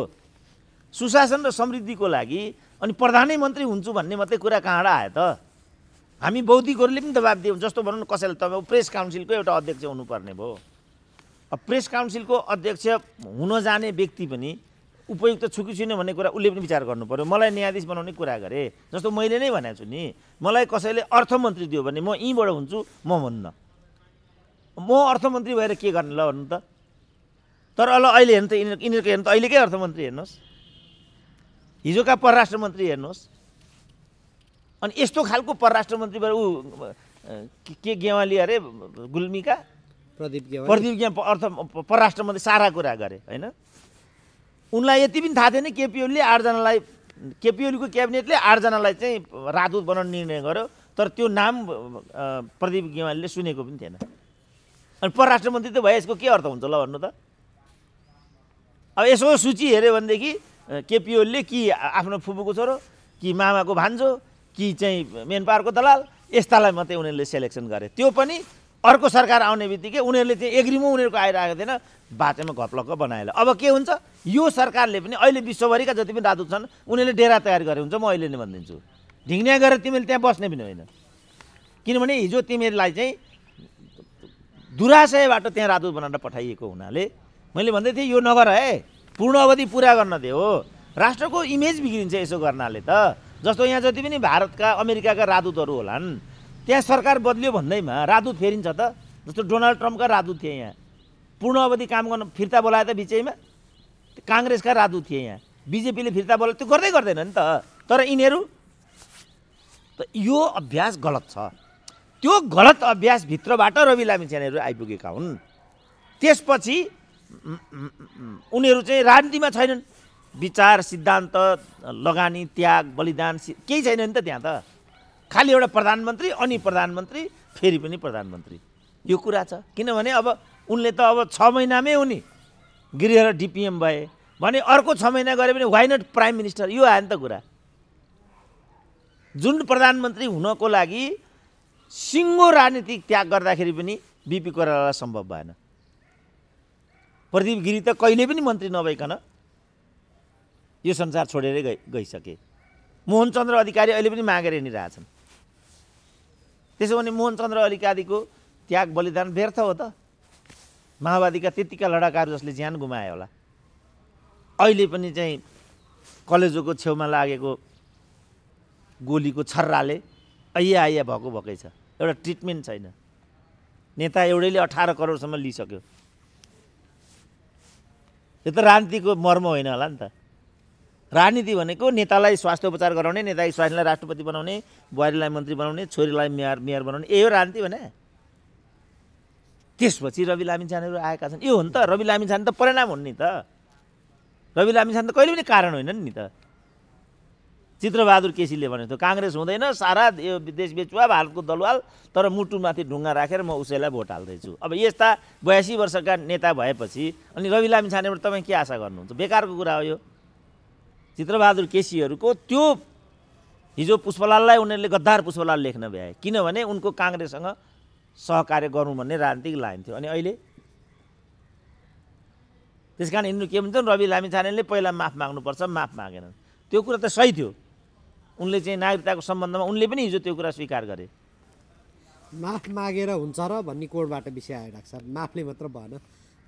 सुशासन र समृद्धिको लागि अनि प्रधानमन्त्री हुन्छु भन्ने मात्रै कुरा कहाँबाट आयो त हामी बौद्धिकहरूले पनि दबाब दियौँ जस्तो भनौँ न कसैले तपाईँ प्रेस काउन्सिलको एउटा अध्यक्ष हुनुपर्ने भयो प्रेस काउन्सिलको अध्यक्ष हुन जाने व्यक्ति पनि उपयुक्त छु कि छुइनँ भन्ने कुरा उसले पनि विचार गर्नु पऱ्यो मलाई न्यायाधीश बनाउने कुरा गरेँ जस्तो मैले नै भनेको छु नि मलाई कसैले अर्थमन्त्री दियो भने म यहीँबाट हुन्छु म हुन्न म अर्थमन्त्री भएर के गर्ने ल भन्नु त तर ल अहिले हेर्नु त यिनीहरू यिनीहरूको हेर्नु त अहिलेकै अर्थमन्त्री हेर्नुहोस् हिजोका परराष्ट्र मन्त्री हेर्नुहोस् अनि यस्तो खालको परराष्ट्र मन्त्री भएर ऊ के गेवाली अरे गुल्मीका प्रदीप प्रदीप गेवा अर्थ परराष्ट्र मन्त्री सारा कुरा गरे होइन उनलाई यति पनि थाहा थिएन केपिओलीले आठजनालाई केपिओलीको क्याबिनेटले आठजनालाई चाहिँ राजदूत बनाउने निर्णय गर्यो तर त्यो नाम प्रदीप गेवालीले सुनेको पनि थिएन अनि परराष्ट्र मन्त्री त भयो यसको के अर्थ हुन्छ ल भन्नु त अब यसो सूची हेऱ्यो भनेदेखि केपिओलीले कि आफ्नो फुपूको छोरो कि मामाको भान्जो कि चाहिँ मेन पावरको दलाल यस्तालाई मात्रै उनीहरूले सेलेक्सन गरे त्यो पनि अर्को सरकार आउने बित्तिकै उनीहरूले चाहिँ एग्रिमो उनीहरूको आइरहेको थिएन बाटोमा घप्लक्क बनाएर अब के हुन्छ यो सरकारले पनि अहिले विश्वभरिका जति पनि राजदूत छन् उनीहरूले डेरा तयार गरे हुन्छ म अहिले नै भनिदिन्छु ढिङ्ग्या गरेर तिमीले त्यहाँ बस्ने पनि होइन किनभने हिजो तिमीहरूलाई चाहिँ दुराशयबाट त्यहाँ राजदूत बनाएर पठाइएको हुनाले मैले भन्दै थिएँ यो नगर है पूर्ण अवधि पुरा गर्न हो राष्ट्रको इमेज बिग्रिन्छ यसो गर्नाले त जस्तो यहाँ जति पनि भारतका अमेरिकाका राजदूतहरू होलान् त्यहाँ सरकार बदल्यो भन्दैमा राजदूत फेरिन्छ त जस्तो डोनाल्ड ट्रम्पका राजदूत थिए यहाँ पूर्ण अवधि काम गर्न फिर्ता बोलाए त बिचैमा काङ्ग्रेसका राजदूत थिए यहाँ बिजेपीले फिर्ता बोलायो त्यो गर्दै गर्दैन नि त तर यिनीहरू त यो अभ्यास गलत छ त्यो गलत अभ्यासभित्रबाट रवि लामिछानेहरू आइपुगेका हुन् त्यसपछि उनीहरू चाहिँ राजनीतिमा छैनन् विचार सिद्धान्त लगानी त्याग बलिदान केही छैन नि त त्यहाँ त खालि एउटा प्रधानमन्त्री अनि प्रधानमन्त्री फेरि पनि प्रधानमन्त्री यो कुरा छ किनभने अब उनले त अब छ महिनामै उनी गृह र डिपिएम भए भने अर्को छ महिना गरे पनि वाइ नट प्राइम मिनिस्टर यो आयो नि त कुरा जुन प्रधानमन्त्री हुनको लागि सिङ्गो राजनीतिक त्याग गर्दाखेरि पनि बिपी कोरालालाई सम्भव भएन प्रदीप गिरी त कहिले पनि मन्त्री नभइकन यो संसार छोडेरै गइ गइसके मोहनचन्द्र अधिकारी अहिले पनि मागेर हिँडिरहेछन् त्यसो भने मोहनचन्द्र अलिकादीको त्याग बलिदान व्यर्थ हो त माओवादीका त्यतिका लडाकाहरू जसले ज्यान गुमायो होला अहिले पनि चाहिँ कलेजोको छेउमा लागेको गोलीको छर्राले अया आइया भएको भएकै छ एउटा ट्रिटमेन्ट छैन नेता एउटैले अठार करोडसम्म लिइसक्यो यो त रान्तिको मर्म होइन होला नि त राजनीति भनेको नेतालाई स्वास्थ्य उपचार गराउने नेतालाई स्वास्थ्यलाई राष्ट्रपति बनाउने बुहारीलाई मन्त्री बनाउने छोरीलाई मेयर मेयर बनाउने यही हो राजनीति भने त्यसपछि रवि लामिछानेहरू आएका छन् यो हो नि त रवि लामिछाने त परिणाम हुन् नि त रवि लामिछाने त कहिले पनि कारण होइन नि त चित्रबहादुर केसीले भनेको थियो काङ्ग्रेस हुँदैन सारा यो देश बेचुवा भारतको दलवाल तर मुटुमाथि ढुङ्गा राखेर म उसैलाई भोट हाल्दैछु अब यस्ता बयासी वर्षका नेता भएपछि अनि रवि लामिछानेबाट तपाईँ के आशा गर्नुहुन्छ बेकारको कुरा हो यो चित्रबहादुर केसीहरूको त्यो हिजो पुष्पलाललाई उनीहरूले गद्दार पुष्पलाल लेख्न भ्याए किनभने उनको काङ्ग्रेससँग सहकार्य गरौँ भन्ने राजनीतिक लाइन थियो अनि अहिले त्यस कारण यिनीहरू के भन्छन् रवि लामिछानेले पहिला माफ माग्नुपर्छ माफ मागेनन् त्यो कुरा त सही थियो उनले चाहिँ नागरिकताको सम्बन्धमा उनले पनि हिजो त्यो कुरा स्वीकार गरे माफ मागेर हुन्छ र भन्ने कोडबाट विषय आइरहेको छ माफले मात्र भएन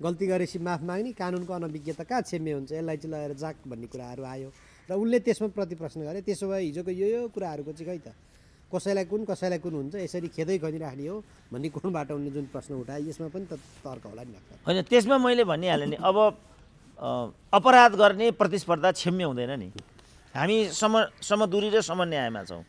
गल्ती गरेपछि माफ माग्ने कानुनको अनभिज्ञता कहाँ क्षम्य हुन्छ यसलाई चाहिँ लगाएर जाक भन्ने कुराहरू आयो र उसले त्यसमा प्रति प्रश्न गरे त्यसो भए हिजोको यो यो कुराहरूको चाहिँ खै त कसैलाई कुन कसैलाई कुन हुन्छ यसरी खेदै खनिराख्ने हो भन्ने कोणबाट उनले जुन प्रश्न उठाए यसमा पनि त तर्क होला नि होइन त्यसमा मैले भनिहालेँ नि अब अपराध गर्ने प्रतिस्पर्धा क्षम्य हुँदैन नि हामी सम समदूरी र समन्यायमा छौँ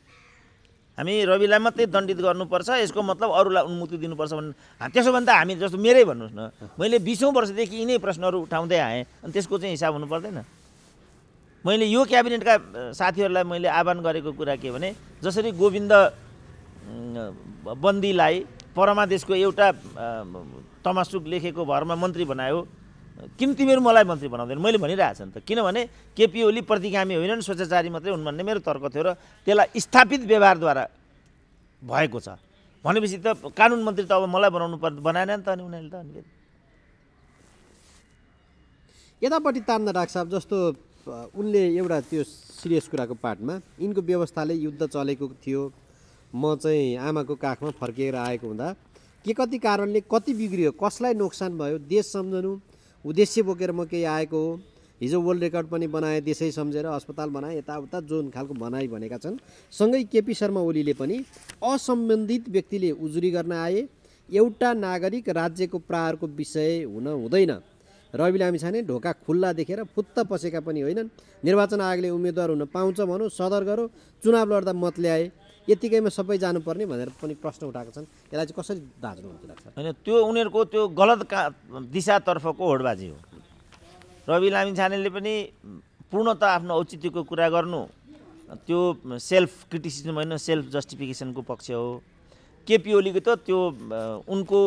हामी रविलाई मात्रै दण्डित गर्नुपर्छ यसको मतलब अरूलाई उन्मुक्ति दिनुपर्छ भन्ने त्यसो भने त हामी जस्तो मेरै भन्नुहोस् न मैले बिसौँ वर्षदेखि यिनै प्रश्नहरू उठाउँदै आएँ अनि त्यसको चाहिँ हिसाब हुनु पर्दैन मैले यो क्याबिनेटका साथीहरूलाई मैले आह्वान गरेको कुरा के भने जसरी गोविन्द बन्दीलाई परमादेशको एउटा तमासुक लेखेको भरमा मन्त्री बनायो किन तिमीहरू मलाई मन्त्री बनाउँदैन मैले भनिरहेको छ नि त किनभने केपी ओली प्रतिगामी होइनन् स्वेच्छाचारी मात्रै हुन् भन्ने मेरो तर्क थियो र त्यसलाई स्थापित व्यवहारद्वारा भएको छ भनेपछि त कानुन मन्त्री त अब मलाई बनाउनु पर् बनाएन नि त अनि उनीहरूले त अनि यतापट्टि तान्न राख साहब जस्तो उनले एउटा त्यो सिरियस कुराको पार्टमा यिनको व्यवस्थाले युद्ध चलेको थियो म चाहिँ आमाको काखमा फर्किएर आएको हुँदा के कति कारणले कति बिग्रियो कसलाई नोक्सान भयो देश सम्झनु उद्देश्य बोकेर म केही आएको हो हिजो वर्ल्ड रेकर्ड पनि बनाएँ देशै सम्झेर अस्पताल बनाएँ यताउता जुन खालको भनाइ भनेका छन् सँगै केपी शर्मा ओलीले पनि असम्बन्धित व्यक्तिले उजुरी गर्न आए एउटा नागरिक राज्यको प्रहारको विषय हुन हुँदैन रवि लामिछाने ढोका खुल्ला देखेर फुत्त पसेका पनि होइनन् निर्वाचन आयोगले उम्मेद्वार हुन पाउँछ भनौँ सदर गरौँ चुनाव लड्दा मत ल्याए यतिकैमा सबै जानुपर्ने भनेर पनि प्रश्न उठाएका छन् यसलाई चाहिँ कसरी दाँच्नुहुन्छ लाग्छ होइन त्यो उनीहरूको त्यो गलत का दिशातर्फको होडबाजी हो रवि लामी पनि पूर्णत आफ्नो औचित्यको कुरा गर्नु त्यो सेल्फ क्रिटिसिजम होइन सेल्फ जस्टिफिकेसनको पक्ष हो केपी ओलीको त त्यो उनको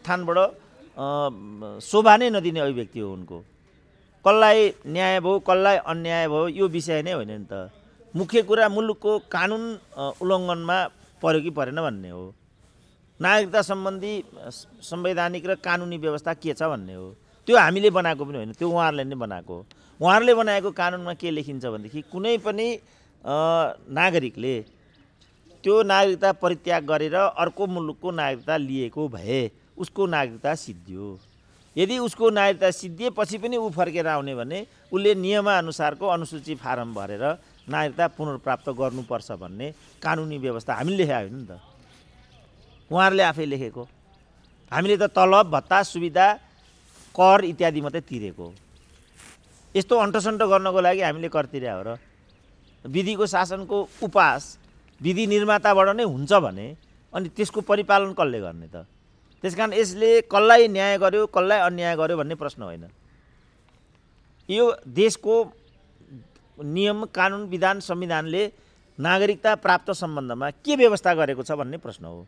स्थानबाट शोभा नै नदिने अभिव्यक्ति हो उनको कसलाई न्याय भयो कसलाई अन्याय भयो यो विषय नै होइन नि त मुख्य कुरा मुलुकको कानुन उल्लङ्घनमा पर्यो कि परेन भन्ने हो नागरिकता सम्बन्धी संवैधानिक र कानुनी व्यवस्था के छ भन्ने हो त्यो हामीले बनाएको पनि होइन त्यो उहाँहरूले नै बनाएको हो उहाँहरूले बनाएको कानुनमा के लेखिन्छ भनेदेखि कुनै पनि नागरिकले त्यो नागरिकता परित्याग गरेर अर्को मुलुकको नागरिकता लिएको भए उसको नागरिकता सिद्धियो यदि उसको नागरिकता सिद्धिएपछि पनि ऊ फर्केर आउने भने उसले नियमानुसारको अनुसूची फारम भरेर नागरिकता पुनर्प्राप्त गर्नुपर्छ भन्ने कानुनी व्यवस्था हामीले लेखेको होइन नि त उहाँहरूले आफै लेखेको हामीले त तलब भत्ता सुविधा कर इत्यादि मात्रै तिरेको यस्तो अन्टसन्ट गर्नको लागि हामीले कर तिर्या हो र विधिको शासनको उपास विधि निर्माताबाट नै हुन्छ भने अनि त्यसको परिपालन कसले गर्ने त त्यस कारण यसले कसलाई न्याय गर्यो कसलाई अन्याय गर्यो भन्ने प्रश्न होइन यो देशको नियम कानुन विधान संविधानले नागरिकता प्राप्त सम्बन्धमा के व्यवस्था गरेको छ भन्ने प्रश्न हो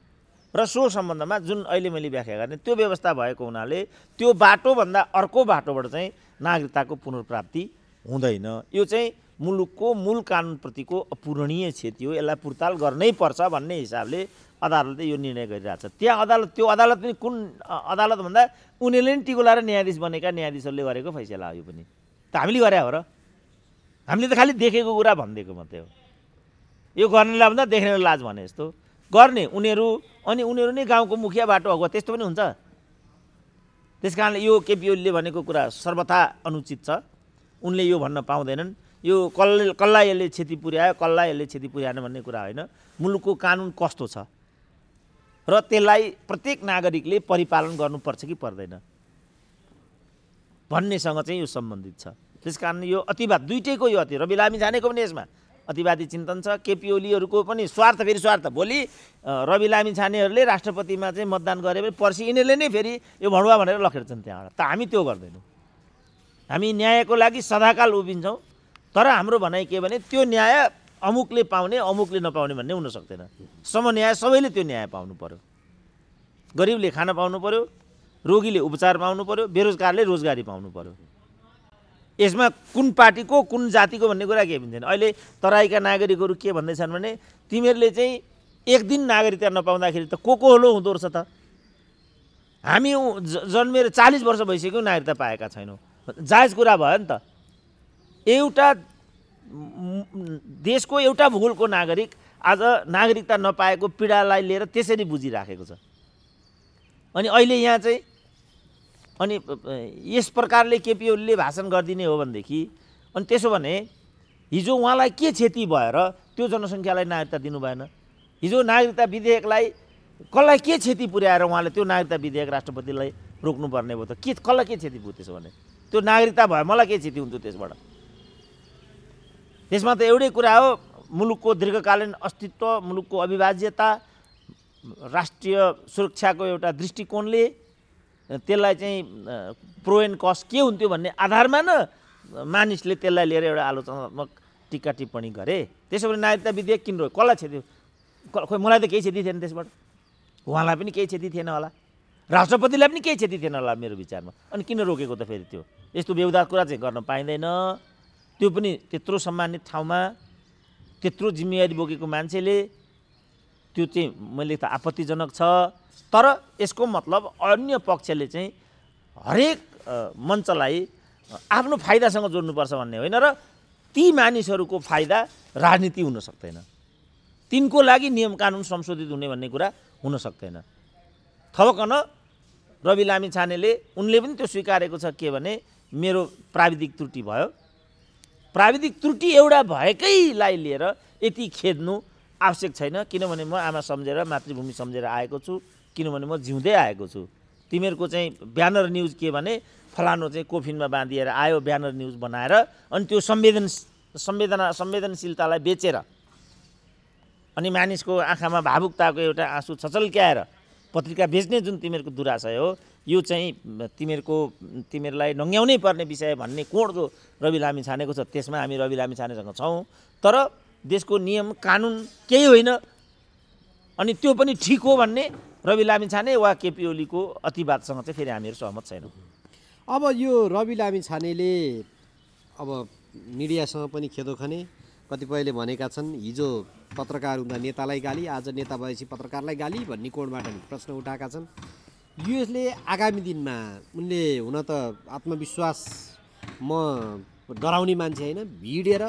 र सो सम्बन्धमा जुन अहिले मैले व्याख्या गर्ने त्यो व्यवस्था भएको हुनाले त्यो बाटोभन्दा अर्को बाटोबाट चाहिँ नागरिकताको पुनर्प्राप्ति हुँदैन यो चाहिँ मुलुकको मूल कानुनप्रतिको अपूरणीय क्षति हो यसलाई पुर्ताल गर्नै पर्छ भन्ने हिसाबले अदालतले यो निर्णय गरिरहेछ त्यहाँ अदालत त्यो अदालत पनि कुन अदालत भन्दा उनीहरूले नै टिको लाएर न्यायाधीश बनेका न्यायाधीशहरूले गरेको फैसला हो यो पनि त हामीले गरे हो र हामीले त खालि देखेको कुरा भनिदिएको मात्रै हो यो गर्नेलाई भन्दा देख्ने लाज भने यस्तो गर्ने उनीहरू अनि उनीहरू नै गाउँको मुखिया बाटो अगुवा त्यस्तो पनि हुन्छ त्यस कारणले यो केपिओलीले भनेको कुरा सर्वथा अनुचित छ उनले यो भन्न पाउँदैनन् यो कल कल्ला यसले क्षति पुर्यायो कल्ला यसले क्षति पुर्याएन भन्ने कुरा होइन मुलुकको कानुन कस्तो छ र त्यसलाई प्रत्येक नागरिकले परिपालन गर्नुपर्छ कि पर्दैन भन्नेसँग चाहिँ यो सम्बन्धित छ त्यस कारण यो अतिवाद दुइटैको यो अति रवि लामी जानेको पनि यसमा अतिवादी चिन्तन छ केपी ओलीहरूको पनि स्वार्थ फेरि स्वार्थ भोलि रवि लामी छानेहरूले राष्ट्रपतिमा चाहिँ मतदान गरे पनि पर्सि यिनीहरूले नै फेरि यो भडुवा भनेर लखेड्छन् त्यहाँबाट त हामी त्यो गर्दैनौँ हामी न्यायको लागि सदाकाल उभिन्छौँ तर हाम्रो भनाइ के भने त्यो न्याय अमुकले पाउने अमुकले नपाउने भन्ने हुन सक्दैन समन्याय सबैले त्यो न्याय पाउनु पऱ्यो गरिबले खाना पाउनु पऱ्यो रोगीले उपचार पाउनु पऱ्यो बेरोजगारले रोजगारी पाउनु पऱ्यो यसमा कुन पार्टीको कुन जातिको भन्ने कुरा केही पनि अहिले तराईका नागरिकहरू के भन्दैछन् भने तिमीहरूले चाहिँ एक दिन नागरिकता नपाउँदाखेरि त को को होलो हुँदो रहेछ त हामी जन्मेर चालिस वर्ष भइसक्यो नागरिकता पाएका छैनौँ जायज कुरा भयो नि त एउटा देशको एउटा भूगोलको नागरिक आज नागरिकता नपाएको पीडालाई लिएर त्यसरी बुझिराखेको छ अनि अहिले यहाँ चाहिँ अनि यस प्रकारले केपी ओलीले भाषण गरिदिने हो भनेदेखि अनि त्यसो भने हिजो उहाँलाई के क्षति भएर त्यो जनसङ्ख्यालाई नागरिकता दिनु भएन हिजो नागरिकता विधेयकलाई कसलाई के क्षति पुर्याएर उहाँले त्यो नागरिकता विधेयक राष्ट्रपतिलाई रोक्नुपर्ने भयो त के कसलाई के क्षति पुग्यो त्यसो भने त्यो नागरिकता भयो मलाई के क्षति हुन्थ्यो त्यसबाट त्यसमा त एउटै कुरा हो मुलुकको दीर्घकालीन अस्तित्व मुलुकको अविभाज्यता राष्ट्रिय सुरक्षाको एउटा दृष्टिकोणले त्यसलाई चाहिँ प्रो एन्ड कस्ट के हुन्थ्यो भन्ने आधारमा न मानिसले त्यसलाई लिएर एउटा आलोचनात्मक टिका टिप्पणी गरे त्यसो भने नागरिकता विधेयक किन रह्यो कसलाई क्षति खोइ मलाई त केही क्षति थिएन त्यसबाट उहाँलाई पनि केही क्षति थिएन होला राष्ट्रपतिलाई पनि केही क्षति थिएन होला मेरो विचारमा अनि किन रोकेको त फेरि त्यो यस्तो बेहुदा कुरा चाहिँ गर्न पाइँदैन त्यो पनि त्यत्रो सम्मानित ठाउँमा त्यत्रो जिम्मेवारी बोकेको मान्छेले त्यो चाहिँ मैले त आपत्तिजनक छ तर यसको मतलब अन्य पक्षले चाहिँ हरेक मञ्चलाई आफ्नो फाइदासँग जोड्नुपर्छ भन्ने होइन र ती मानिसहरूको फाइदा राजनीति हुन सक्दैन तिनको लागि नियम कानुन संशोधित हुने भन्ने कुरा हुन सक्दैन थपकन रवि लामी छानेले उनले पनि त्यो स्वीकारेको छ के भने मेरो प्राविधिक त्रुटि भयो प्राविधिक त्रुटि एउटा भएकैलाई लिएर यति खेद्नु आवश्यक छैन किनभने म आमा सम्झेर मातृभूमि सम्झेर आएको छु किनभने म जिउँदै आएको छु तिमीहरूको चाहिँ ब्यानर न्युज के भने फलानो चाहिँ कोफिनमा बाँधिएर आयो ब्यानर न्युज बनाएर अनि त्यो संवेदन संवेदना संवेदनशीलतालाई बेचेर अनि मानिसको आँखामा भावुकताको एउटा आँसु छचल्क्याएर पत्रिका बेच्ने जुन तिमीहरूको दुराशय हो यो चाहिँ तिमीहरूको तिमीहरूलाई नङ्ग्याउनै पर्ने विषय भन्ने कोण जो रवि लामी छानेको छ त्यसमा हामी रवि लामी छानेसँग छौँ तर देशको नियम कानुन केही होइन अनि त्यो पनि ठिक हो भन्ने रवि लामी छाने वा केपी ओलीको अतिवादसँग चाहिँ फेरि हामीहरू सहमत छैनौँ अब यो रवि लामी छानेले अब मिडियासँग पनि खेदो खने कतिपयले भनेका छन् हिजो पत्रकार हुँदा नेतालाई गाली आज नेता भएपछि पत्रकारलाई गाली भन्ने कोणबाट प्रश्न उठाएका छन् यसले आगामी दिनमा उनले हुन त आत्मविश्वास म डराउने मान्छे होइन भिडेर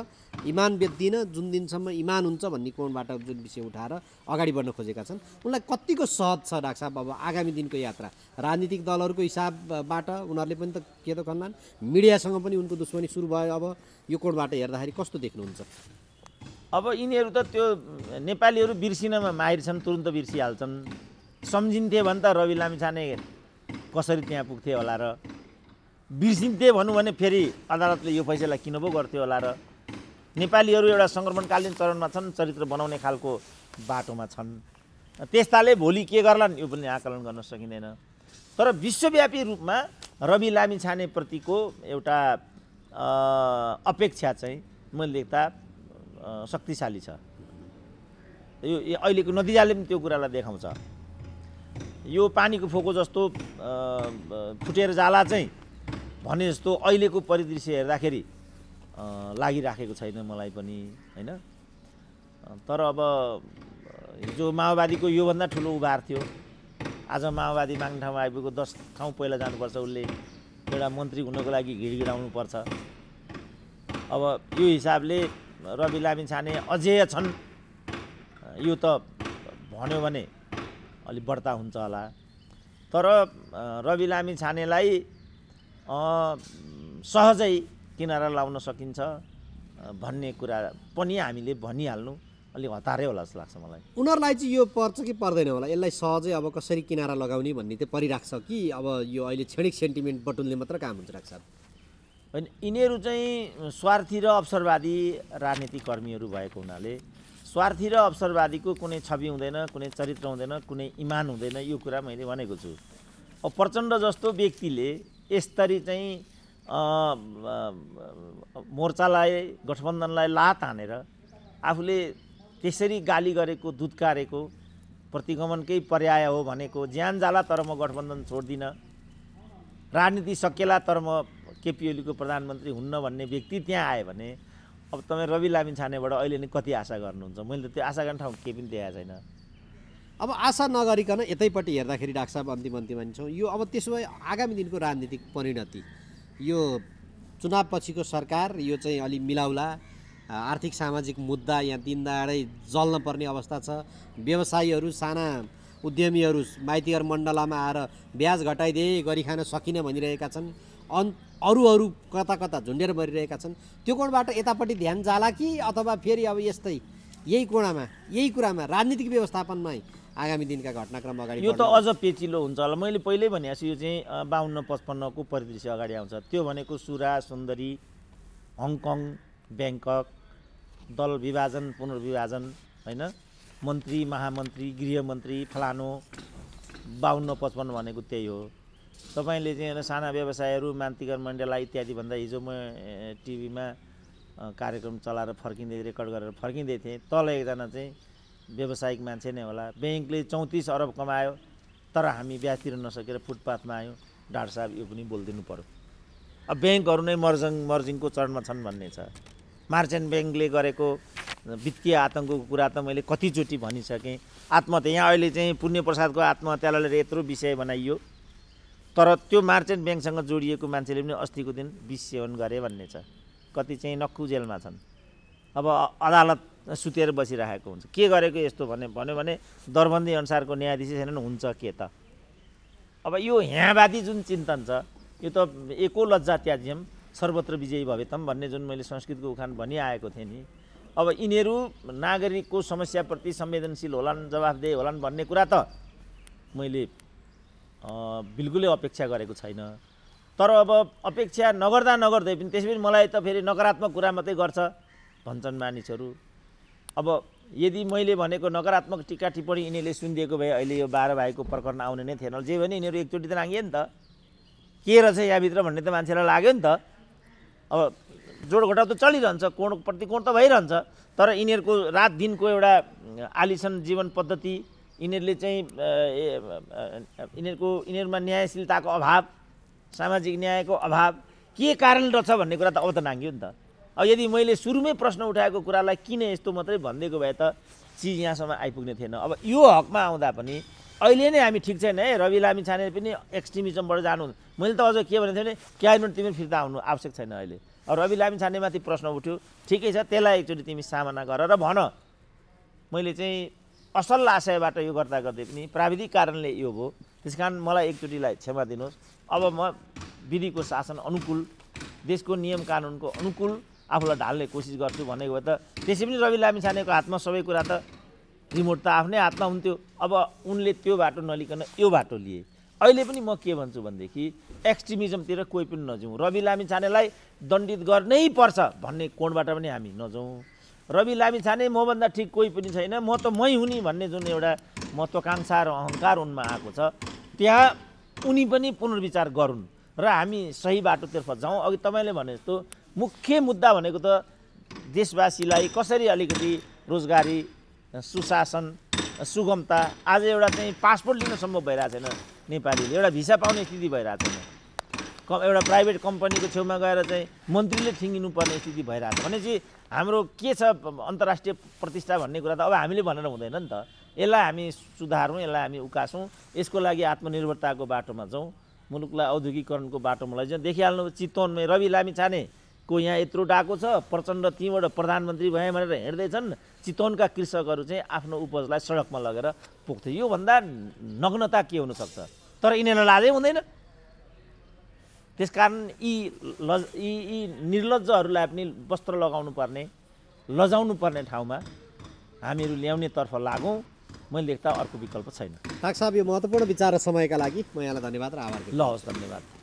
इमान बेच्दिनँ जुन दिनसम्म इमान हुन्छ भन्ने कोणबाट जुन विषय उठाएर अगाडि बढ्न खोजेका छन् उनलाई कतिको सहज छ डाक्टर साहब अब आगामी दिनको यात्रा राजनीतिक दलहरूको हिसाबबाट उनीहरूले पनि त के त खन्लान् मिडियासँग पनि उनको दुश्मनी सुरु भयो अब यो कोणबाट हेर्दाखेरि कस्तो देख्नुहुन्छ अब यिनीहरू त त्यो नेपालीहरू बिर्सिनमा माहिर छन् तुरुन्त बिर्सिहाल्छन् सम्झिन्थे भने त रवि लामिछाने कसरी त्यहाँ पुग्थे होला र बिर्सिन्थे भनौँ भने फेरि अदालतले यो फैसला किन पो गर्थ्यो होला र नेपालीहरू एउटा सङ्क्रमणकालीन चरणमा छन् चरित्र बनाउने खालको बाटोमा छन् त्यस्ताले भोलि के गर्लान् यो पनि आकलन गर्न सकिँदैन तर विश्वव्यापी रूपमा रवि लामी छानेप्रतिको एउटा अपेक्षा चाहिँ मैले देख्दा शक्तिशाली छ यो अहिलेको नतिजाले पनि त्यो कुरालाई देखाउँछ यो पानीको फोको जस्तो फुटेर जाला चाहिँ भने जस्तो अहिलेको परिदृश्य हेर्दाखेरि लागिराखेको छैन मलाई पनि होइन तर अब हिजो माओवादीको योभन्दा ठुलो उभार थियो आज माओवादी माग्ने ठाउँमा आइपुगेको दस ठाउँ पहिला जानुपर्छ उसले एउटा मन्त्री हुनको लागि पर्छ अब यो हिसाबले रवि लामी छाने अझै छन् यो त भन्यो भने अलिक बढ्ता हुन्छ होला तर रवि लामी छानेलाई सहजै किनारा लाउन सकिन्छ भन्ने कुरा पनि हामीले भनिहाल्नु अलिक हतारै होला जस्तो लाग्छ मलाई उनीहरूलाई चाहिँ यो पर्छ कि पर्दैन होला यसलाई सहजै अब कसरी किनारा लगाउने भन्ने चाहिँ परिरहेको छ कि अब यो अहिले क्षणिक सेन्टिमेन्ट बटुल्ने मात्र काम हुन्छ राख्छ होइन यिनीहरू चाहिँ स्वार्थी र अवसरवादी राजनीतिक कर्मीहरू भएको हुनाले स्वार्थी र अवसरवादीको कुनै छवि हुँदैन कुनै चरित्र हुँदैन कुनै इमान हुँदैन यो कुरा मैले भनेको छु अब प्रचण्ड जस्तो व्यक्तिले यसरी चाहिँ मोर्चालाई गठबन्धनलाई लात हानेर आफूले त्यसरी गाली गरेको दुधकारेको प्रतिगमनकै पर्याय हो भनेको ज्यान जाला तर म गठबन्धन छोड्दिनँ राजनीति सकेला तर म ओलीको प्रधानमन्त्री हुन्न भन्ने व्यक्ति त्यहाँ आयो भने अब तपाईँ रवि लामिछानेबाट अहिले नै कति आशा गर्नुहुन्छ मैले त त्यो आशा गर्ने ठाउँ केही पनि देखाएको छैन अब आशा नगरिकन यतैपट्टि हेर्दाखेरि डाक्टर साहब अन्तिम अन्तिम मान्छौँ यो अब त्यसो भए आगामी दिनको राजनीतिक परिणति यो चुनावपछिको सरकार यो चाहिँ अलि मिलाउला आर्थिक सामाजिक मुद्दा यहाँ दिनदाडै जल्न पर्ने अवस्था छ व्यवसायीहरू साना उद्यमीहरू माइतीघर मण्डलामा आएर ब्याज घटाइदिए गरी खान सकिन भनिरहेका छन् अन् अरू अरू कता कता झुन्डेर मरिरहेका छन् त्यो कोणबाट यतापट्टि ध्यान जाला कि अथवा फेरि अब यस्तै यही कोणामा यही कुरामा राजनीतिक व्यवस्थापनमै आगामी दिनका घटनाक्रम अगाडि यो त अझ पेचिलो हुन्छ होला मैले पहिल्यै छु यो चाहिँ बाहन्न पचपन्नको परिदृश्य अगाडि आउँछ त्यो भनेको सुरा सुन्दरी हङकङ ब्याङ्कक दल विभाजन पुनर्विभाजन होइन मन्त्री महामन्त्री गृहमन्त्री फलानो बाहन्न पचपन्न भनेको त्यही हो तपाईँले चाहिँ साना व्यवसायहरू मान्तिकर मण्डला इत्यादि भन्दा हिजो म टिभीमा कार्यक्रम चलाएर फर्किँदै रेकर्ड गरेर फर्किँदै थिएँ तल एकजना चाहिँ व्यावसायिक मान्छे नै होला ब्याङ्कले चौतिस अरब कमायो तर हामी ब्याज तिर्न नसकेर फुटपाथमा आयौँ डाक्टर साहब यो पनि बोलिदिनु पऱ्यो अब ब्याङ्कहरू नै मर्जङ मर्जिङको चरणमा छन् भन्ने छ मार्चेन्ट ब्याङ्कले गरेको वित्तीय आतङ्कको कुरा त मैले कतिचोटि भनिसकेँ आत्महत्या यहाँ अहिले चाहिँ पुण्य प्रसादको आत्महत्यालाई लिएर यत्रो विषय बनाइयो तर त्यो मार्चेन्ट ब्याङ्कसँग जोडिएको मान्छेले पनि अस्तिको दिन विष सेवन गरे भन्ने छ कति चाहिँ नक्कु जेलमा छन् अब अदालत सुतेर बसिरहेको हुन्छ के गरेको यस्तो भन्ने भन्यो भने दरबन्दी अनुसारको न्यायाधीश छैनन् हुन्छ के त अब यो ह्यावादी जुन चिन्तन छ यो त एको लज्जा त्याज्यम सर्वत्र विजयी भवेतम भन्ने जुन मैले संस्कृतको उखान भनिआएको थिएँ नि अब यिनीहरू नागरिकको समस्याप्रति संवेदनशील होलान् जवाफदेह होलान् भन्ने कुरा त मैले बिल्कुलै अपेक्षा गरेको छैन तर अब अपेक्षा नगर्दा नगर्दै पनि त्यसै पनि मलाई त फेरि नकारात्मक कुरा मात्रै गर्छ भन्छन् मानिसहरू अब यदि मैले भनेको नकारात्मक टिका टिप्पणी यिनीहरूले सुनिदिएको भए अहिले यो बाह्र भाइको प्रकरण आउने नै थिएन जे भने यिनीहरू एकचोटि त नाङ्गे नि त के रहेछ यहाँभित्र भन्ने त मान्छेलाई लाग्यो नि त अब जोड घटाउ त चलिरहन्छ कोण प्रतिकोण त भइरहन्छ तर यिनीहरूको रात दिनको एउटा आलिसन जीवन पद्धति यिनीहरूले चाहिँ यिनीहरूको यिनीहरूमा न्यायशीलताको अभाव सामाजिक न्यायको अभाव के कारण रहेछ भन्ने कुरा त अब त नाङ्गियो नि त अब यदि मैले सुरुमै प्रश्न उठाएको कुरालाई किन यस्तो मात्रै भनिदिएको भए त चिज यहाँसम्म आइपुग्ने थिएन अब यो हकमा आउँदा पनि अहिले नै हामी ठिक छैन है रवि लामी छाने पनि एक्सट्रिमिजमबाट जानु मैले त अझ के भनेको थिएँ भने क्याबिनेट तिमी फिर्ता आउनु आवश्यक छैन अहिले अब रवि लामी छानेमाथि प्रश्न उठ्यो ठिकै छ त्यसलाई एकचोटि तिमी सामना गर र भन मैले चाहिँ असल आशयबाट यो गर्दा गर्दै पनि प्राविधिक कारणले यो भयो त्यस कारण मलाई एकचोटिलाई क्षमा दिनुहोस् अब म विधिको शासन अनुकूल देशको नियम कानुनको अनुकूल आफूलाई ढाल्ने कोसिस गर्छु भनेको भए त त्यसै पनि रवि लामिछानेको हातमा सबै कुरा त रिमोट त आफ्नै हातमा हुन्थ्यो अब उनले त्यो बाटो नलिकन यो बाटो लिए अहिले पनि म के भन्छु भनेदेखि एक्सट्रिमिजमतिर कोही पनि नजाउँ रवि लामिछानेलाई दण्डित गर्नै पर्छ भन्ने कोणबाट पनि हामी नजाउँ रवि लामिछाने मभन्दा ठिक कोही पनि छैन म त मै हुने भन्ने जुन एउटा महत्त्वाकाङ्क्षा र अहङ्कार उनमा आएको छ त्यहाँ उनी पनि पुनर्विचार गरून् र हामी सही बाटोतर्फ जाउँ अघि तपाईँले भने जस्तो मुख्य मुद्दा भनेको त देशवासीलाई कसरी अलिकति रोजगारी सुशासन सुगमता आज एउटा चाहिँ पासपोर्ट लिन सम्भव भइरहेको छैन नेपालीले एउटा भिसा पाउने स्थिति भइरहेको छैन क एउटा प्राइभेट कम्पनीको छेउमा गएर चाहिँ मन्त्रीले पर्ने स्थिति भइरहेको छ भनेपछि हाम्रो के छ अन्तर्राष्ट्रिय प्रतिष्ठा भन्ने कुरा त अब हामीले भनेर हुँदैन नि त यसलाई हामी सुधारौँ यसलाई हामी उकासौँ यसको लागि आत्मनिर्भरताको बाटोमा जाउँ मुलुकलाई औद्योगिकरणको बाटोमा लैजाउँ देखिहाल्नु चितवनमै रवि लामी छाने को यहाँ यत्रो डाको छ प्रचण्ड त्यहीँबाट प्रधानमन्त्री भए भनेर हिँड्दैछन् चितवनका कृषकहरू चाहिँ आफ्नो उपजलाई सडकमा लगेर पुग्थे योभन्दा नग्नता के हुनसक्छ तर यिनीहरूलाई लाजै हुँदैन त्यसकारण यी लज यी यी निर्लजहरूलाई पनि वस्त्र लगाउनु पर्ने लजाउनु पर्ने ठाउँमा हामीहरू ल्याउनेतर्फ लागौँ मैले देख्दा अर्को विकल्प छैन साहब यो महत्त्वपूर्ण विचार र समयका लागि म यहाँलाई धन्यवाद र आभार ल हवस् धन्यवाद